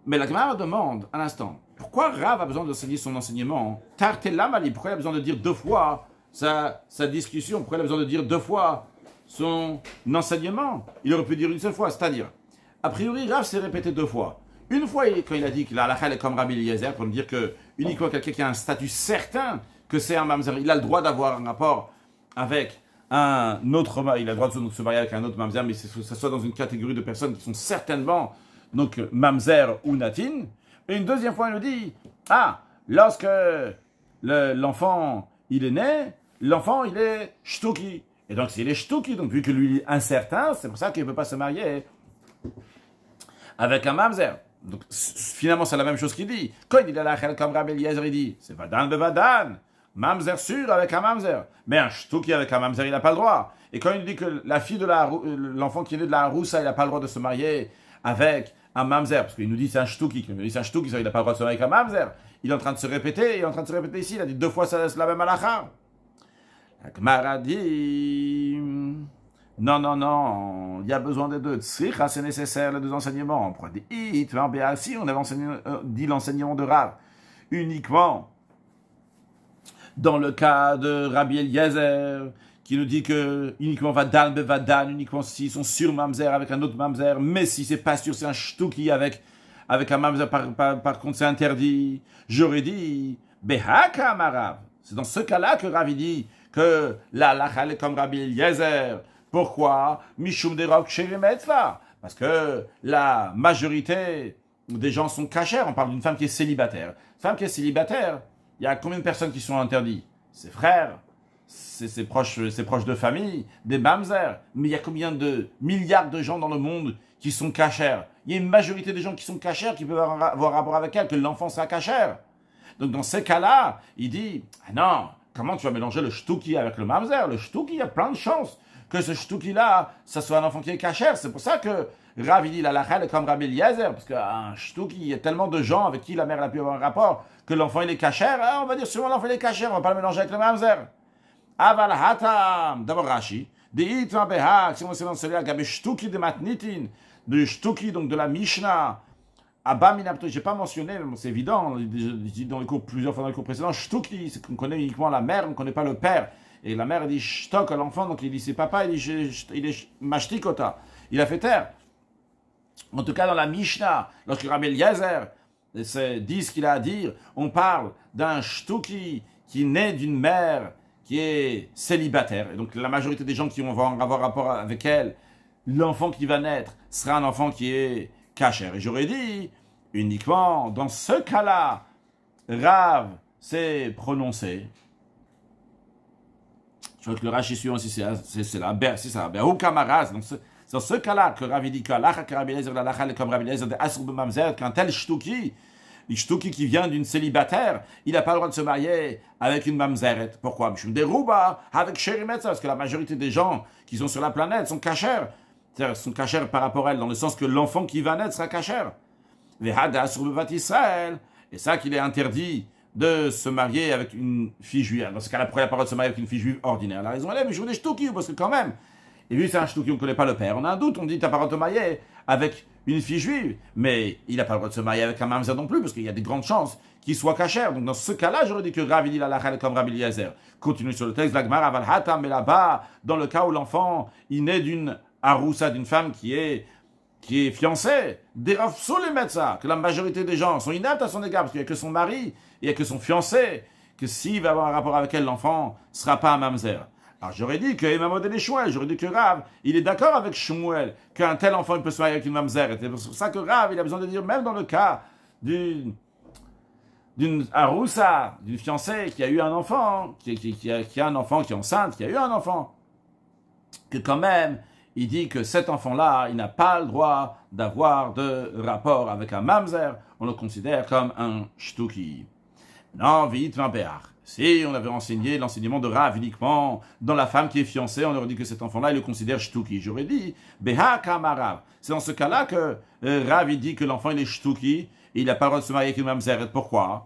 Mais la Gemara demande, à l'instant, pourquoi Rav a besoin de dire son enseignement Tartelamali, pourquoi il a besoin de dire deux fois sa, sa discussion Pourquoi il a besoin de dire deux fois son enseignement. Il aurait pu dire une seule fois, c'est-à-dire, a priori, Rav s'est répété deux fois. Une fois, quand il a dit que la est comme Rabbi Eliezer, pour dire que uniquement quelqu'un qui a un statut certain que c'est un mamzer, il a le droit d'avoir un rapport avec un autre, il a le droit de se marier avec un autre mamzer, mais que ce soit dans une catégorie de personnes qui sont certainement donc mamzer ou natin. Et une deuxième fois, il nous dit, ah, lorsque l'enfant il est né, l'enfant il est shtoki, et donc, c'est les shtuki. Donc, vu que lui est incertain, c'est pour ça qu'il ne peut pas se marier avec un mamzer. Donc, finalement, c'est la même chose qu'il dit. Quand il dit la là, comme Rabbi Eliezer, il dit c'est vadan de vadan. Mamzer sûr avec un mamzer. Mais un shtuki avec un mamzer, il n'a pas le droit. Et quand il dit que la fille de euh, l'enfant qui est né de la roussa, il n'a pas le droit de se marier avec un mamzer, parce qu'il nous dit c'est un shtuki, il nous dit c'est un shtuki, il n'a pas le droit de se marier avec un mamzer. Il est en train de se répéter, il est en train de se répéter ici, il a dit deux fois la même halacha maradi non, non, non, il y a besoin des deux. c'est nécessaire, les deux enseignements. on si on avait euh, dit l'enseignement de Rav, uniquement dans le cas de Rabbi Eliezer, qui nous dit que uniquement Vadan, Vadan, uniquement s'ils sont sur Mamzer avec un autre Mamzer, mais si c'est pas sûr, c'est un Shtuki avec, avec un Mamzer, par, contre c'est interdit. J'aurais dit, Behaka Marav. C'est dans ce cas-là que Rav dit, que la lacha comme Rabbi Eliezer. Pourquoi Mishum de Parce que la majorité des gens sont cachères. On parle d'une femme qui est célibataire. Femme qui est célibataire, il y a combien de personnes qui sont interdites Ses frères, ses, proches, ses proches de famille, des mamzer. Mais il y a combien de milliards de gens dans le monde qui sont cachères Il y a une majorité des gens qui sont cachères, qui peuvent avoir rapport avec elle, que l'enfant sera cachère. Donc dans ces cas-là, il dit, ah non, Comment tu vas mélanger le shtuki avec le mamzer Le shtuki, il y a plein de chances que ce shtuki-là, ça soit un enfant qui est cachère. C'est pour ça que Rav, il dit la lachel comme Rabbi Eliezer, parce qu'un shtuki, il y a tellement de gens avec qui la mère a pu avoir un rapport, que l'enfant, il est cachère. Ah, on va dire souvent l'enfant, il est cachère, on va pas le mélanger avec le mamzer. Aval hatam, d'abord Rashi. de va behak, si on dans celui-là, shtuki de matnitin, du shtuki, donc de la Mishnah, Abba Minapto, j'ai pas mentionné, c'est évident, dit dans les cours plusieurs fois dans les cours précédents, shtuki », c'est qu'on connaît uniquement la mère, on ne connaît pas le père. Et la mère dit Shtok à l'enfant, donc il dit c'est papa, il dit il est Mashtikota, il a fait taire. En tout cas, dans la Mishnah, lorsque Rabbi Eliezer dit ce qu'il a à dire, on parle d'un Shtuki qui naît d'une mère qui est célibataire. Et donc la majorité des gens qui vont avoir rapport avec elle, l'enfant qui va naître sera un enfant qui est cacher. Et j'aurais dit, Uniquement dans ce cas-là, Rav s'est prononcé. Je crois que le Rashi suivant, si c'est là, c'est ça, ou Kamaraz. Donc, dans ce cas-là, que Rav dit que Mamzer, qu'un tel Shtuki, Shtuki qui vient d'une célibataire, il n'a pas le droit de se marier avec une mamzeret. Pourquoi avec parce que la majorité des gens qui sont sur la planète sont cachers. Sont cachers par rapport à elle, dans le sens que l'enfant qui va naître sera cachère. Et ça qu'il est interdit de se marier avec une fille juive. Dans ce cas, là, pourquoi il la le droit de se marier avec une fille juive ordinaire. La raison elle est, mais je vous dis shtuki, parce que quand même, et vu que c'est un shtuki, on ne connaît pas le père, on a un doute, on dit t'as pas le droit de te marier avec une fille juive, mais il n'a pas le droit de se marier avec un mamzer non plus, parce qu'il y a des grandes chances qu'il soit cachère. Donc dans ce cas-là, j'aurais dit que Ravililil il a comme Rabbi Eliezer. Continue sur le texte, l'agmar mais là-bas, dans le cas où l'enfant, il naît d'une aroussa, d'une femme qui est qui est fiancée, dérobe sous les médecins, que la majorité des gens sont inaptes à son égard, parce qu'il n'y a que son mari, il n'y a que son fiancé, que s'il va avoir un rapport avec elle, l'enfant ne sera pas un mamzer. Alors j'aurais dit que Imam les j'aurais dit que Rav, il est d'accord avec Shmuel, qu'un tel enfant ne peut se marier avec une mamzer. c'est pour ça que Rav, il a besoin de dire, même dans le cas d'une d'une aroussa, d'une fiancée qui a eu un enfant, qui a un enfant, qui est enceinte, qui a eu un enfant, que quand même, il dit que cet enfant-là, il n'a pas le droit d'avoir de rapport avec un mamzer. On le considère comme un shtuki. Non, vite, Vimpeach. Si on avait enseigné l'enseignement de Rav uniquement dans la femme qui est fiancée, on aurait dit que cet enfant-là, il le considère shtuki. J'aurais dit, Beha Kamarav. C'est dans ce cas-là que euh, Rav, dit que l'enfant, il est shtuki, il a pas le de se marier avec un mamzer. Pourquoi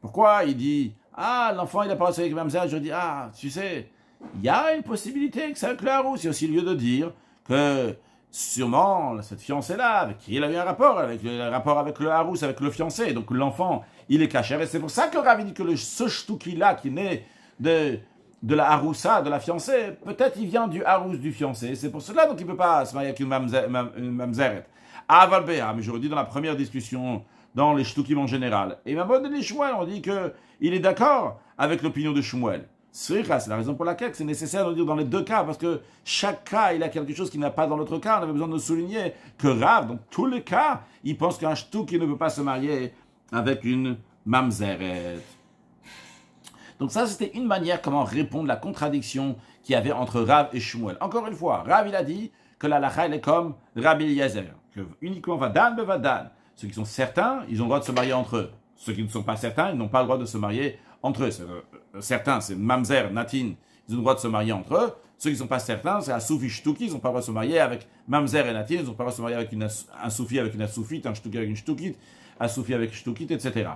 Pourquoi il dit, ah, l'enfant, il n'a pas de se marier avec un mamzer. Je dit, ah, tu sais, il y a une possibilité que il y c'est aussi lieu de dire que sûrement cette fiancée-là, avec qui il a eu un rapport, avec le rapport avec le Harous, avec le fiancé, donc l'enfant, il est caché. Et c'est pour ça que Ravi dit que le, ce là qui naît de, de la harousa de la fiancée, peut-être il vient du Harous du fiancé. C'est pour cela donc il ne peut pas se marier avec une mamzeret. Avalbea, mais je dis dans la première discussion, dans les shtukim en général. Et ma donné les Shmuel, on dit qu'il est d'accord avec l'opinion de Shmuel. C'est la raison pour laquelle c'est nécessaire de dire dans les deux cas, parce que chaque cas, il a quelque chose qu'il n'a pas dans l'autre cas. On avait besoin de souligner que Rav, dans tous les cas, il pense qu'un shtouk, qui ne peut pas se marier avec une mamzeret. Donc ça, c'était une manière comment répondre à la contradiction qu'il y avait entre Rav et Shmuel. Encore une fois, Rav, il a dit que la lacha, elle est comme Rabbi Eliezer, que uniquement Vadan, mais Vadan. Ceux qui sont certains, ils ont le droit de se marier entre eux. Ceux qui ne sont pas certains, ils n'ont pas le droit de se marier entre eux. Euh, certains, c'est Mamzer, Natin, ils ont le droit de se marier entre eux. Ceux qui ne sont pas certains, c'est Asoufi, Shtuki, ils n'ont pas le droit de se marier avec Mamzer et Natin, ils n'ont pas le droit de se marier avec un Soufi avec une Asoufite, un Shtuki avec une Shtukite, un avec Shtukite, etc.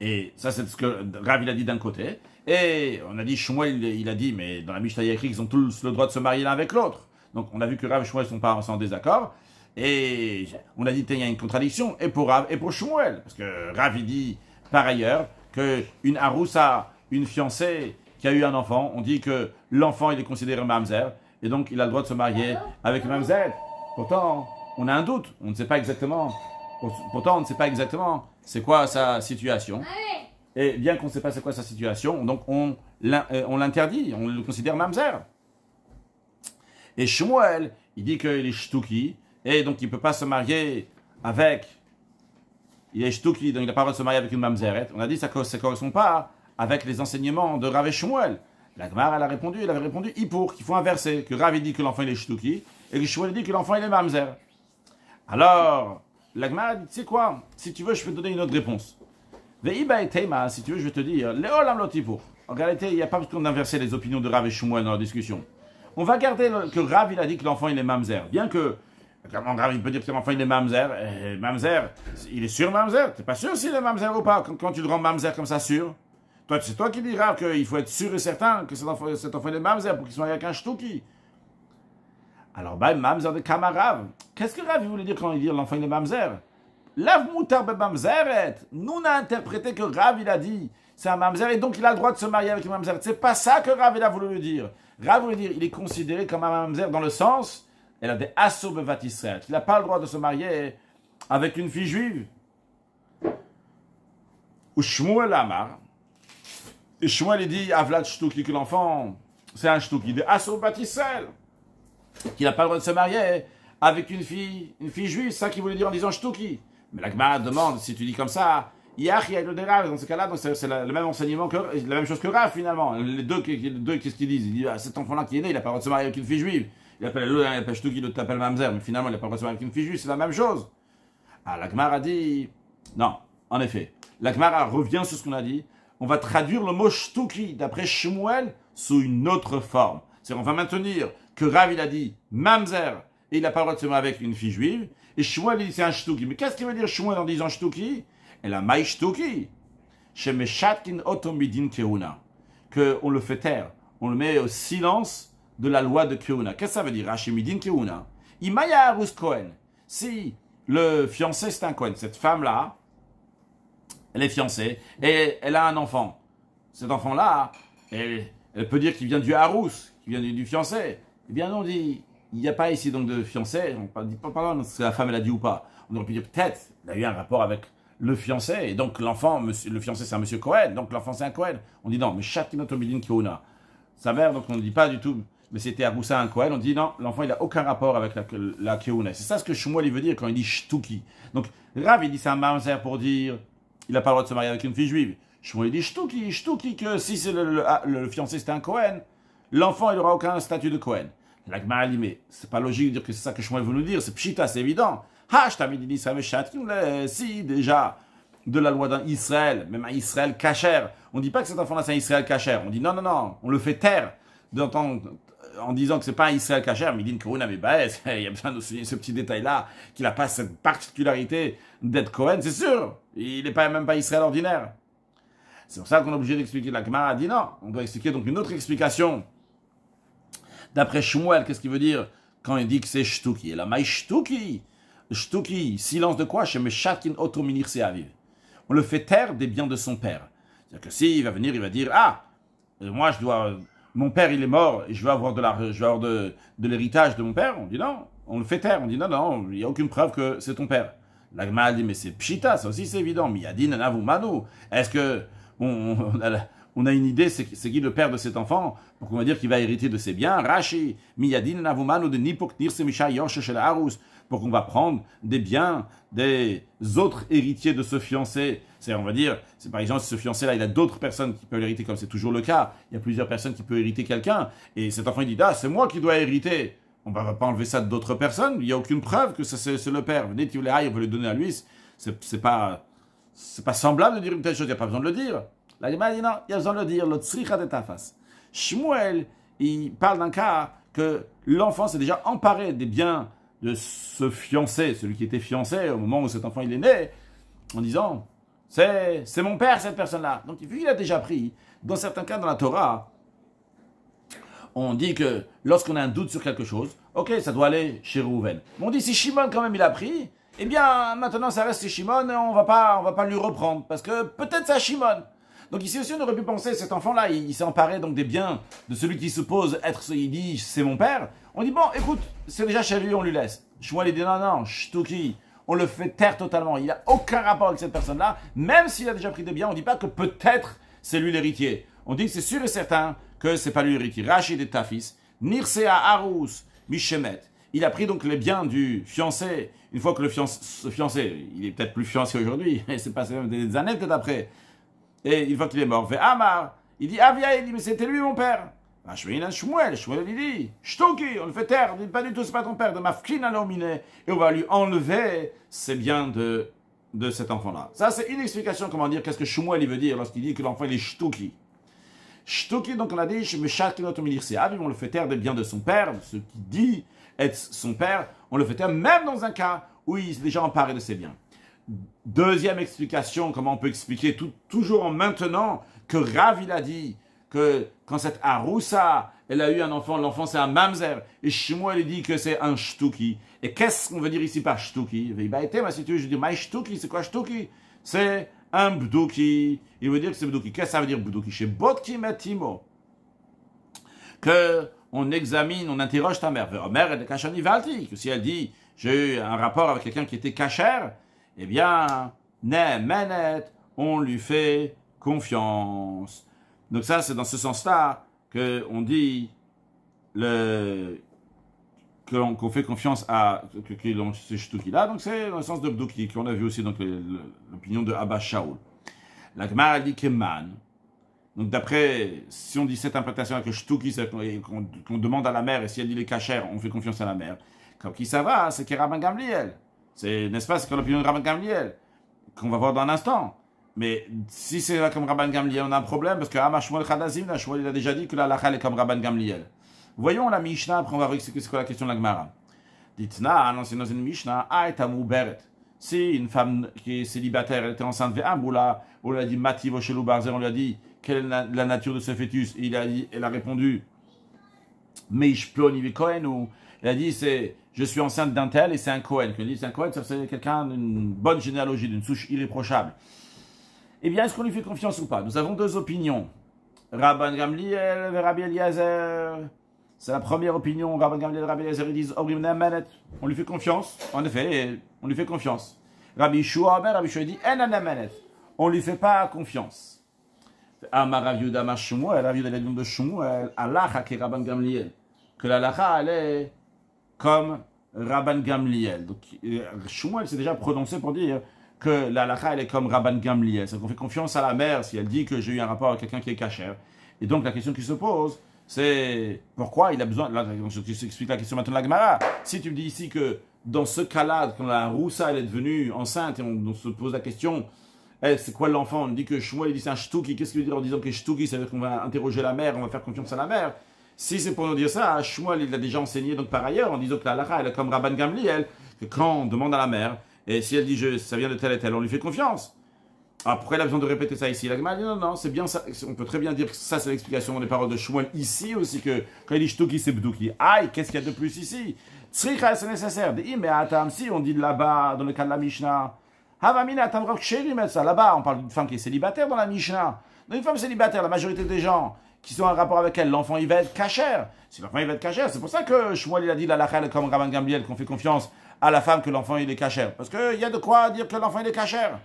Et ça, c'est ce que Ravi il a dit d'un côté. Et on a dit, Shmuel, il a dit, mais dans la Mishnah, il ils écrit qu'ils ont tous le droit de se marier l'un avec l'autre. Donc, on a vu que Rav et Shmuel ne sont pas en désaccord. Et on a dit, il y a une contradiction, et pour Rav et pour Shmuel. Parce que Rav, dit, par ailleurs qu'une aroussa, une fiancée qui a eu un enfant, on dit que l'enfant il est considéré mamzer et donc il a le droit de se marier avec mamzer. Pourtant, on a un doute, on ne sait pas exactement. Pourtant, on ne sait pas exactement c'est quoi sa situation. Ah et bien qu'on ne sait pas c'est quoi sa situation, donc on euh, l'interdit, on le considère mamzer. Et Shmuel, il dit qu'il est shtuki, et donc il ne peut pas se marier avec il est shtouki, donc il n'a pas le droit de se marier avec une Mamzer. On a dit que ça ne correspond pas avec les enseignements de Rav et Shmuel. La elle a répondu, elle avait répondu pour, qu'il faut inverser, que Rav dit que l'enfant il est shtuki et que Shmuel dit que l'enfant il est mamzer. Alors, la a dit Tu sais quoi Si tu veux, je peux te donner une autre réponse. Veiba et Teima, si tu veux, je vais te dire En réalité, il n'y a pas besoin d'inverser les opinions de Rav et dans la discussion. On va garder que Rav il a dit que l'enfant il est mamzer, bien que Comment grave, il peut dire que enfant il est mamzer euh, Mamzer, il est sûr mamzer T'es pas sûr s'il est mamzer ou pas quand, tu le rends mamzer comme ça sûr Toi, c'est toi qui dis grave qu'il faut être sûr et certain que cet enfant, cet est mamzer pour qu'il soit avec un shtouki. Alors, bah, mamzer de kamarav. Qu'est-ce que il voulait dire quand il dit l'enfant il est mamzer Lav moutar be mamzeret. Nous, on a interprété que grave il a dit c'est un mamzer et donc il a le droit de se marier avec une mamzer. C'est pas ça que grave il a voulu dire. Grave voulait dire il est considéré comme un mamzer dans le sens elle a des assauts bevat Israël, n'a pas le droit de se marier avec une fille juive. Ou Shmuel Amar, et Shmuel dit Avlad Shtuki, que l'enfant, c'est un Shtuki, de assauts Israël, qu'il n'a pas le droit de se marier avec une fille, une fille juive, ça qu'il voulait dire en disant Shtuki. Mais la demande, si tu dis comme ça, dans ce cas-là, c'est le même enseignement que, la même chose que Rav finalement. Les deux, les deux qu'est-ce qu'ils disent Ils disent, ah, cet enfant-là qui est né, il n'a pas le droit de se marier avec une fille juive. Il appelle le hein, il appelle Shtuki, l'autre t'appelle Mamzer, mais finalement, il n'a pas passé avec une fille juive, c'est la même chose. Ah, Gmar a dit. Non, en effet. la a revient sur ce qu'on a dit. On va traduire le mot Shtuki d'après Shmuel sous une autre forme. C'est à dire on va maintenir que Rav, il a dit Mamzer, et il n'a pas le droit de se marier avec une fille juive. Et Shmuel, il dit c'est un Shtuki. Mais qu'est-ce qu'il veut dire Shmuel en disant Shtuki Elle a Maï Shtuki. Shemeshatkin Otomidin Keuna. Qu'on le fait taire. On le met au silence de la loi de Kiruna. Qu'est-ce que ça veut dire Hashemidin Kiruna. Imaya Arus Cohen. Si le fiancé, c'est un Cohen, cette femme-là, elle est fiancée et elle a un enfant. Cet enfant-là, elle, peut dire qu'il vient du Harous, qu'il vient du, fiancé. Eh bien, on dit, il n'y a pas ici donc de fiancé. On ne dit pas, pardon, si la femme, elle a dit ou pas. On aurait pu dire peut-être, il a eu un rapport avec le fiancé. Et donc, l'enfant, le fiancé, c'est un monsieur Cohen. Donc, l'enfant, c'est un Cohen. On dit non, mais Shatinot Kiruna. sa mère donc on ne dit pas du tout mais c'était Aroussa un Kohen, on dit non, l'enfant il n'a aucun rapport avec la, la C'est ça ce que Shmuel il veut dire quand il dit Shtuki. Donc Rav il dit c'est un mamzer pour dire il n'a pas le droit de se marier avec une fille juive. Shmuel il dit Shtuki, Shtuki que si c'est le, le, ah, fiancé c'était un Kohen, l'enfant il n'aura aucun statut de Kohen. mais mais c'est pas logique de dire que c'est ça que Shmuel veut nous dire, c'est pshita, c'est évident. Ha, je t'avais dit si déjà de la loi d'un Israël, même un Israël cachère. On ne dit pas que cet enfant-là c'est un Israël cachère. On dit non, non, non, on le fait taire. D'entendre en disant que c'est pas Israël Kacher, mais mais il y a besoin de souligner ce petit détail-là, qu'il n'a pas cette particularité d'être Cohen, c'est sûr. Il n'est pas, même pas Israël ordinaire. C'est pour ça qu'on est obligé d'expliquer. La Gemara dit non. On doit expliquer donc une autre explication. D'après Shmuel, qu'est-ce qu'il veut dire quand il dit que c'est Shtuki Et la maï Shtuki Shtuki, silence de quoi Chez Meshakin Otominir Seaviv. On le fait taire des biens de son père. C'est-à-dire que si il va venir, il va dire Ah, euh, moi je dois euh, mon père il est mort et je veux avoir de la, de, l'héritage de mon père. On dit non, on le fait taire. On dit non, non, il n'y a aucune preuve que c'est ton père. L'agma dit mais c'est pshita, ça aussi c'est évident. Miyadi mano. Est-ce que on, a, une idée c'est qui le père de cet enfant Pour on va dire qu'il va hériter de ses biens. Rashi miyadi mano de nipok semicha yosh shel Arus pour on va prendre des biens des autres héritiers de ce fiancé. C'est, on va dire, c'est par exemple, ce fiancé-là, il a d'autres personnes qui peuvent l'hériter, comme c'est toujours le cas. Il y a plusieurs personnes qui peuvent hériter quelqu'un. Et cet enfant, il dit, ah, c'est moi qui dois hériter. On ne va pas enlever ça d'autres personnes. Il n'y a aucune preuve que c'est le père. Venez, tu voulais, ah, il veut le donner à lui. C'est pas, pas semblable de dire une telle chose. Il n'y a pas besoin de le dire. Là, il dit, non, il a besoin de le dire. L'autre est en face. Shmuel, il parle d'un cas que l'enfant s'est déjà emparé des biens de ce fiancé, celui qui était fiancé au moment où cet enfant il est né, en disant c'est mon père cette personne-là. Donc vu qu'il a déjà pris, dans certains cas dans la Torah, on dit que lorsqu'on a un doute sur quelque chose, ok, ça doit aller chez Rouven. on dit si Shimon quand même il a pris, eh bien maintenant ça reste chez Shimon et on va pas on va pas lui reprendre parce que peut-être ça Shimon. Donc ici aussi on aurait pu penser cet enfant-là, il, s'est emparé donc des biens de celui qui suppose être ce il dit c'est mon père on dit, bon, écoute, c'est déjà chez lui, on lui laisse. Chouali dit, non, non, Shtuki, on le fait taire totalement. Il n'a aucun rapport avec cette personne-là. Même s'il a déjà pris des biens, on ne dit pas que peut-être c'est lui l'héritier. On dit que c'est sûr et certain que c'est pas lui l'héritier. Rachid est ta fils, Nirsea Arous Michemet. Il a pris donc les biens du fiancé. Une fois que le fiancé, il est peut-être plus fiancé aujourd'hui, c'est passé même des années peut-être après. Et une fois qu'il est mort, fait Amar. Il dit, ah, il dit, mais c'était lui mon père. Un Shmuel, il dit, on le fait taire, pas du tout, c'est pas ton père, de a et on va lui enlever ses biens de, de cet enfant-là. Ça, c'est une explication, comment dire, qu'est-ce que Shmuel il veut dire lorsqu'il dit que l'enfant il est Shtoki. Shtoki, donc on a dit, on le fait taire des biens de son père, ce qui dit être son père, on le fait taire même dans un cas où il s'est déjà emparé de ses biens. Deuxième explication, comment on peut expliquer, toujours en maintenant que Rav il a dit que quand cette Aroussa, elle a eu un enfant, l'enfant c'est un Mamzer, et moi elle dit que c'est un Shtuki. Et qu'est-ce qu'on veut dire ici par Shtuki Il va être, bah, si je dis, mais Shtuki, c'est quoi Shtuki C'est un Bdouki. Il veut dire que c'est Bdouki. Qu'est-ce que ça veut dire Bdouki Chez Botki Timo. Que on examine, on interroge ta mère. Mère, est valti. Que si elle dit, j'ai eu un rapport avec quelqu'un qui était cachère, eh bien, ne menet, on lui fait confiance. Donc ça, c'est dans ce sens-là qu'on dit le, que fait confiance à que, que »-là. a. Donc c'est dans le sens de Bdouki, qu'on a vu aussi donc l'opinion de Abba Shaul. La Gemara dit Donc d'après, si on dit cette interprétation que Shtuki, qu'on demande à la mère, et si elle dit les cachères, on fait confiance à la mère. Comme qui ça va, c'est que Rabban Gamliel. C'est, n'est-ce pas, c'est l'opinion de Rabban Gamliel, qu'on va voir dans un instant. Mais si c'est comme Rabban Gamliel, on a un problème, parce que Hamashmuel Khadazim, a déjà dit que la Lachal est comme Rabban Gamliel. Voyons la Mishnah, après on va voir ce que c'est que la question de la Gemara. Ditna, non, c'est dans une Mishnah, Aetamu ah, Beret. Si une femme qui est célibataire, elle était enceinte, Ve'amboula, ah, on lui a dit Mativo Barzer, on lui a dit quelle est la, nature de ce fœtus, et il a dit, elle a répondu Meishploni Kohen, ou elle a dit c'est je suis enceinte d'un tel et c'est un Kohen. Que dit c'est un Kohen, c'est quelqu'un d'une bonne généalogie, d'une souche irréprochable. Eh bien, est-ce qu'on lui fait confiance ou pas Nous avons deux opinions. Rabban Gamliel et Rabbi Eliezer. C'est la première opinion. Rabban Gamliel et Rabbi Eliezer, ils disent On lui fait confiance. En effet, on lui fait confiance. Rabbi Shua, Rabbi Shua dit On lui fait pas confiance. Que la lacha, elle est comme Rabban Gamliel. Donc, euh, elle s'est déjà prononcé pour dire que la lacha elle est comme Rabban Gamliel. C'est qu'on fait confiance à la mère si elle dit que j'ai eu un rapport avec quelqu'un qui est cachère. Et donc, la question qui se pose, c'est pourquoi il a besoin. Là, je s'explique la question maintenant de la Gemara. Si tu me dis ici que dans ce cas-là, quand la roussa, elle est devenue enceinte et on, se pose la question. Eh, c'est quoi l'enfant On dit que Shmuel, il dit c'est un shtuki. Qu'est-ce qu'il veut dire en disant que shtuki Ça veut dire qu'on va interroger la mère, on va faire confiance à la mère. Si c'est pour nous dire ça, Shmuel, il l'a déjà enseigné donc par ailleurs en disant que la lacha elle est comme Rabban Gamliel, que quand on demande à la mère, et si elle dit je, ça vient de tel et tel, on lui fait confiance. Après, elle a besoin de répéter ça ici. La Gemara dit non, non, c'est bien ça. On peut très bien dire que ça, c'est l'explication des paroles de Shmuel ici aussi, que quand il dit Shtuki, c'est Bduki. Aïe, qu'est-ce qu'il y a de plus ici Tsricha, c'est nécessaire. Mais attends, si on dit là-bas, dans le cas de la Mishnah, Havamina, Atam, ça. Là-bas, on parle d'une femme qui est célibataire dans la Mishnah. Dans une femme célibataire, la majorité des gens qui sont en rapport avec elle, l'enfant, il va être cachère. Si l'enfant, il va être cachère, c'est pour ça que Shmuel, il a dit la la comme Rabban Gambiel, qu'on fait confiance à la femme que l'enfant il est cachère. Parce qu'il y a de quoi dire que l'enfant il est cachère.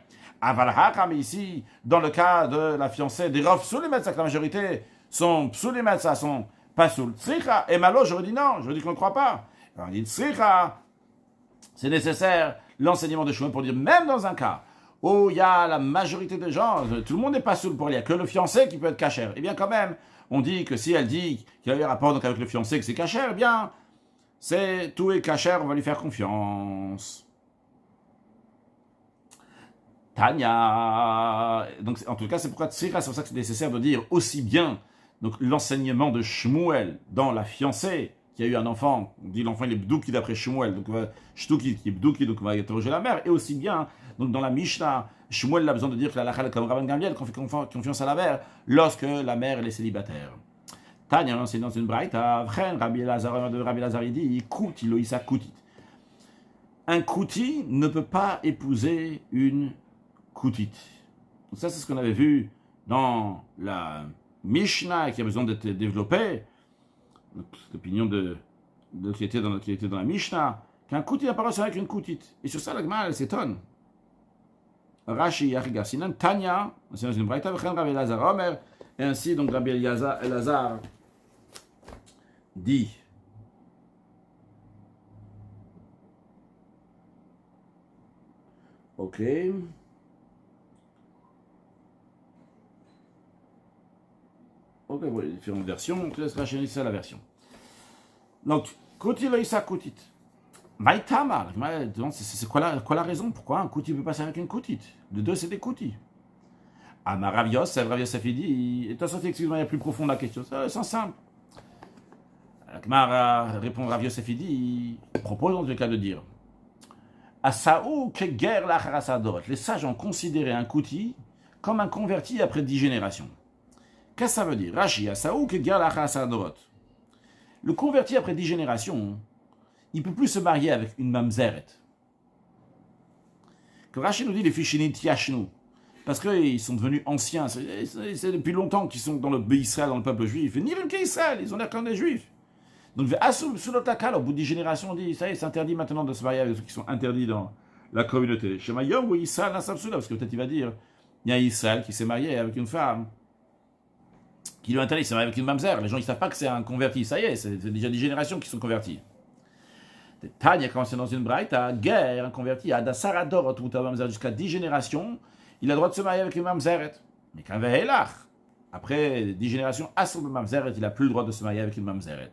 Mais ici, dans le cas de la fiancée des les Soulimetsa, que la majorité sont Soulimetsa, sont pas Soul. Et Malo, je dis non, je dis qu'on ne croit pas. on dit C'est nécessaire l'enseignement de choses pour dire, même dans un cas où il y a la majorité des gens, tout le monde n'est pas Soul pour a que le fiancé qui peut être cachère. Eh bien, quand même, on dit que si elle dit qu'il y a eu rapport avec le fiancé que c'est cachère, eh bien, c'est tout est cachère, on va lui faire confiance. Tanya. Donc, en tout cas, c'est pourquoi c'est pour ça que c'est nécessaire de dire aussi bien donc l'enseignement de Shmuel dans la fiancée qui a eu un enfant. On dit l'enfant il est bdouki d'après Shmuel, donc shtuki qui est bdouki, donc va interroger la mère. Et aussi bien donc dans la Mishnah, Shmuel a besoin de dire que la lachal comme Rabban Gamliel, qu'on fait confiance à la mère lorsque la mère est célibataire. Tanya, c'est dans une braïta, Vren, Rabbi Lazar, de Rabbi Lazar, il dit, il Loïsa Koutit. Un Kouti ne peut pas épouser une Koutit. Ça, c'est ce qu'on avait vu dans la Mishnah qui a besoin d'être développée. L'opinion de, de, qui, était dans, qui était dans la Mishnah, qu'un Kouti apparaît avec une Koutit. Et sur ça, la elle s'étonne. Rashi, Yariga, Sinan, Tanya, c'est dans une braïta, Vren, Rabbi Lazar, Omer, et ainsi, donc, Rabbi Lazar, dit Ok. Ok, bon, les différentes versions. Donc, laisse la ça la version. Donc, Kouti Loïsa Koutit. Maïtamar. C'est quoi la, quoi la raison Pourquoi un Kouti peut passer avec une Koutit De deux, c'est des Ah, Amaravios, maravios ça fait dit. Et de toute façon, excuse-moi, il y a plus profond la question. C'est simple. Akmar répond Rav Yosef, il dit, propose en tout cas de dire Asaou que guerre la Les sages ont considéré un kouti comme un converti après dix générations. Qu'est-ce que ça veut dire Rashi, Asaou que guerre la Le converti après dix générations, il peut plus se marier avec une mamzeret. Que Rashi nous dit les fichinit yashnu Parce qu'ils sont devenus anciens. C'est depuis longtemps qu'ils sont dans le Israël, dans le peuple juif. Ni même qu'Israël, ils ont l'air comme des juifs. Donc, au bout 10 générations, on dit, ça y est, c'est interdit maintenant de se marier avec ceux qui sont interdits dans la communauté. Shema ou Issal parce que peut-être il va dire, il y a Israël qui s'est marié avec une femme, qui lui interdit, il s'est marié avec une mamzer. Les gens, ils savent pas que c'est un converti, ça y est, c'est déjà des générations qui sont converties. a quand c'est dans une à guerre, un converti, mamzer jusqu'à 10 générations, il a le droit de se marier avec une mamzeret. Mais quand il Après 10 générations, à mamzeret, il n'a plus le droit de se marier avec une mamzeret.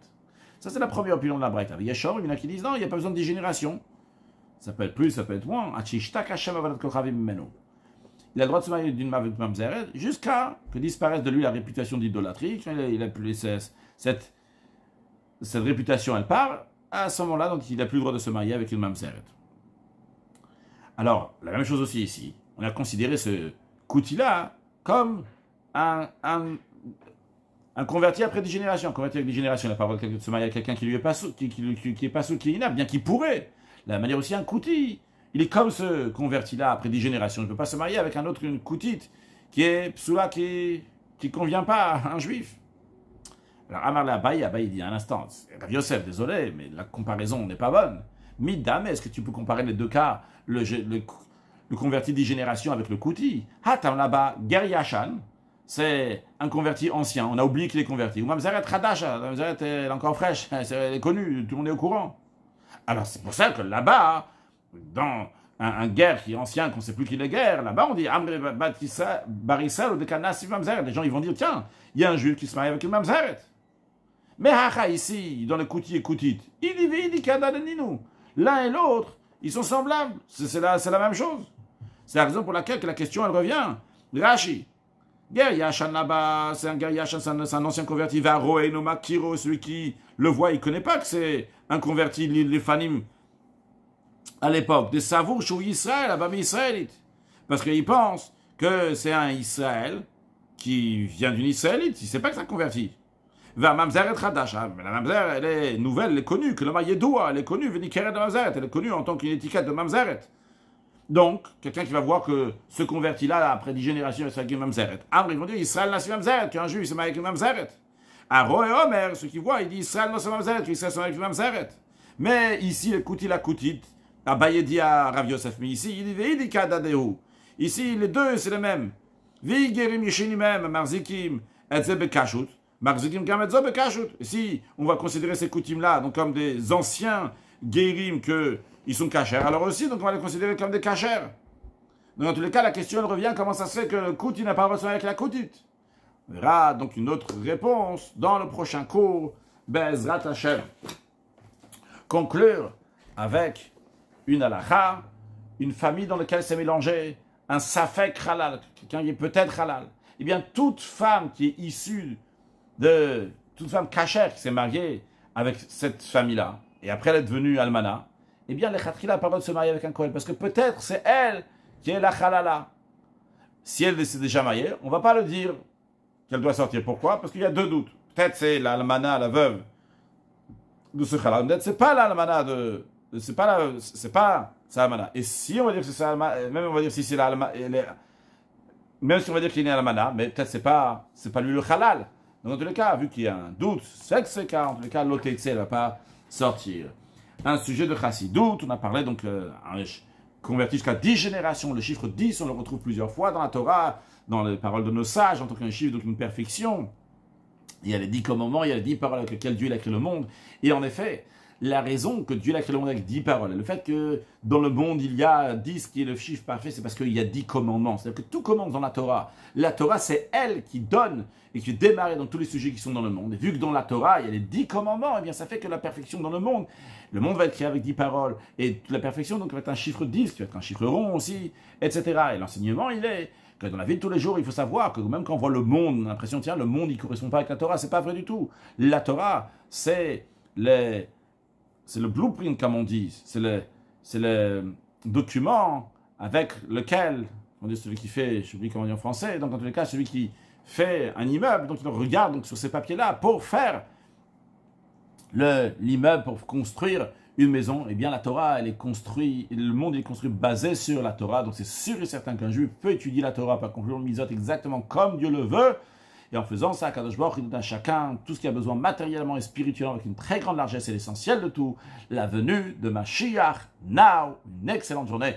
Ça, c'est la première opinion de la Braïta. Il y a Shor, il y en a qui disent non, il n'y a pas besoin de dégénération. Ça peut être plus, ça peut être moins. Il a le droit de se marier d'une mamzeret jusqu'à que disparaisse de lui la réputation d'idolâtrie. il a, plus cette, cette réputation, elle part. À ce moment-là, donc, il n'a plus le droit de se marier avec une mamzeret. Alors, la même chose aussi ici. On a considéré ce kouti comme un un converti après des générations, un converti avec des générations, il n'a pas le droit de se marier avec quelqu'un qui lui est pas sous, qui, qui, est pas sous, qui bien qu'il pourrait. La manière aussi un kouti. Il est comme ce converti-là après des générations. Il ne peut pas se marier avec un autre, une coutite, qui est psoula, qui ne convient pas à un juif. Alors Amar Abaye, il dit un instant, Yosef, désolé, mais la comparaison n'est pas bonne. Midame, est-ce que tu peux comparer les deux cas, le, converti des générations avec le coutil Hatam là-bas, garyashan c'est un converti ancien. On a oublié qu'il est converti. Ou Mamzeret Hadash, Mamzeret est encore fraîche, elle est connue, tout le monde est au courant. Alors c'est pour ça que là-bas, dans un, guerre qui est ancien, qu'on ne sait plus qu'il est guerre, là-bas on dit Amre Barissa ou Dekanasif Mamzeret. Les gens ils vont dire tiens, il y a un juif qui se marie avec une Mamzeret. Mais ici, dans le Kouti et Koutit, il y vit, il L'un et l'autre, ils sont semblables. C'est la, la même chose. C'est la raison pour laquelle la question elle revient. Rashi, là c'est un c'est un, ancien converti. Varo et Noma Kiro, celui qui le voit, il connaît pas que c'est un converti, les Fanim, à l'époque. Des savours, ou Israël, Abami Israélite. Parce qu'il pense que c'est un Israël qui vient d'une Israélite. Il sait pas que c'est un converti. Va Mamzer et ah, mais La Mamzer, elle est nouvelle, elle est connue. Que le Maïedoua, elle est connue. Venikere de elle est connue en tant qu'une étiquette de Mamzeret. Donc, quelqu'un qui va voir que ce converti-là, après 10 générations, est sera avec Mamzeret. Amr, ils vont dire Israël n'a Mamzeret, qu'un juif, c'est avec Mamzeret. Aro ah, et Omer, ceux qui voient, ils disent Israël n'a Mamzeret, qu'Israël sera avec Mamzeret. Mais ici, le koutil la koutit, Abaye dit à Rav Yosef, mais ici, il dit Veidika Dadehu. Ici, les deux, c'est le même. Vigerim même Marzikim, Etzebe Kashut. Marzikim Kametzo kashut Ici, on va considérer ces coutumes-là, donc comme des anciens guérim que ils sont cachers. alors aussi, donc on va les considérer comme des cachers. dans tous les cas, la question revient comment ça se fait que le kouti n'a pas relation avec la koutite On verra donc une autre réponse dans le prochain cours, Bezrat Hashem. Conclure avec une halakha, une famille dans laquelle s'est mélangé un safek halal, quelqu'un qui est peut-être halal. Eh bien, toute femme qui est issue de. toute femme cachère qui s'est mariée avec cette famille-là, et après elle est devenue almana, eh bien, les n'a pas le droit de se marier avec un Kohen, parce que peut-être c'est elle qui est la khalala. Si elle s'est déjà mariée, on ne va pas le dire qu'elle doit sortir. Pourquoi Parce qu'il y a deux doutes. Peut-être c'est l'almana, la veuve de ce khalala. Peut-être c'est pas l'almana de. C'est pas la, c'est pas sa almana. Et si on va dire que c'est sa almana, même on va dire si c'est l'almana, même si on va dire qu'il est almana, mais peut-être c'est pas, c'est pas lui le halal. dans tous les cas, vu qu'il y a un doute, c'est que c'est cas, en tous les cas, l'OTC ne va pas sortir un sujet de chassidoute. On a parlé donc converti jusqu'à 10 générations. Le chiffre 10, on le retrouve plusieurs fois dans la Torah, dans les paroles de nos sages, en tant qu'un chiffre, donc une perfection. Il y a les 10 commandements, il y a les 10 paroles avec lesquelles Dieu a créé le monde. Et en effet, la raison que Dieu a créé le monde avec 10 paroles, le fait que dans le monde il y a 10 qui est le chiffre parfait, c'est parce qu'il y a 10 commandements. C'est-à-dire que tout commence dans la Torah. La Torah, c'est elle qui donne et qui démarrée dans tous les sujets qui sont dans le monde. Et vu que dans la Torah, il y a les 10 commandements, et eh bien ça fait que la perfection dans le monde, le monde va être créé avec 10 paroles et la perfection, donc, va être un chiffre 10, qui va être un chiffre rond aussi, etc. Et l'enseignement, il est que dans la vie de tous les jours, il faut savoir que même quand on voit le monde, on a l'impression, tiens, le monde, il ne correspond pas avec la Torah. C'est pas vrai du tout. La Torah, c'est les... C'est le blueprint, comme on dit. C'est le, document avec lequel, on dit celui qui fait, je oublie comment on dit en français, donc en tous les cas, celui qui fait un immeuble, donc il regarde donc, sur ces papiers-là pour faire l'immeuble pour construire une maison, eh bien la Torah, elle est construite, le monde est construit basé sur la Torah. Donc c'est sûr et certain qu'un juif peut étudier la Torah par conclusion de misote exactement comme Dieu le veut. Et en faisant ça, Kadosh Baruch il donne à chacun tout ce qu'il a besoin matériellement et spirituellement avec une très grande largesse. Et l'essentiel de tout, la venue de Mashiach. Now, une excellente journée.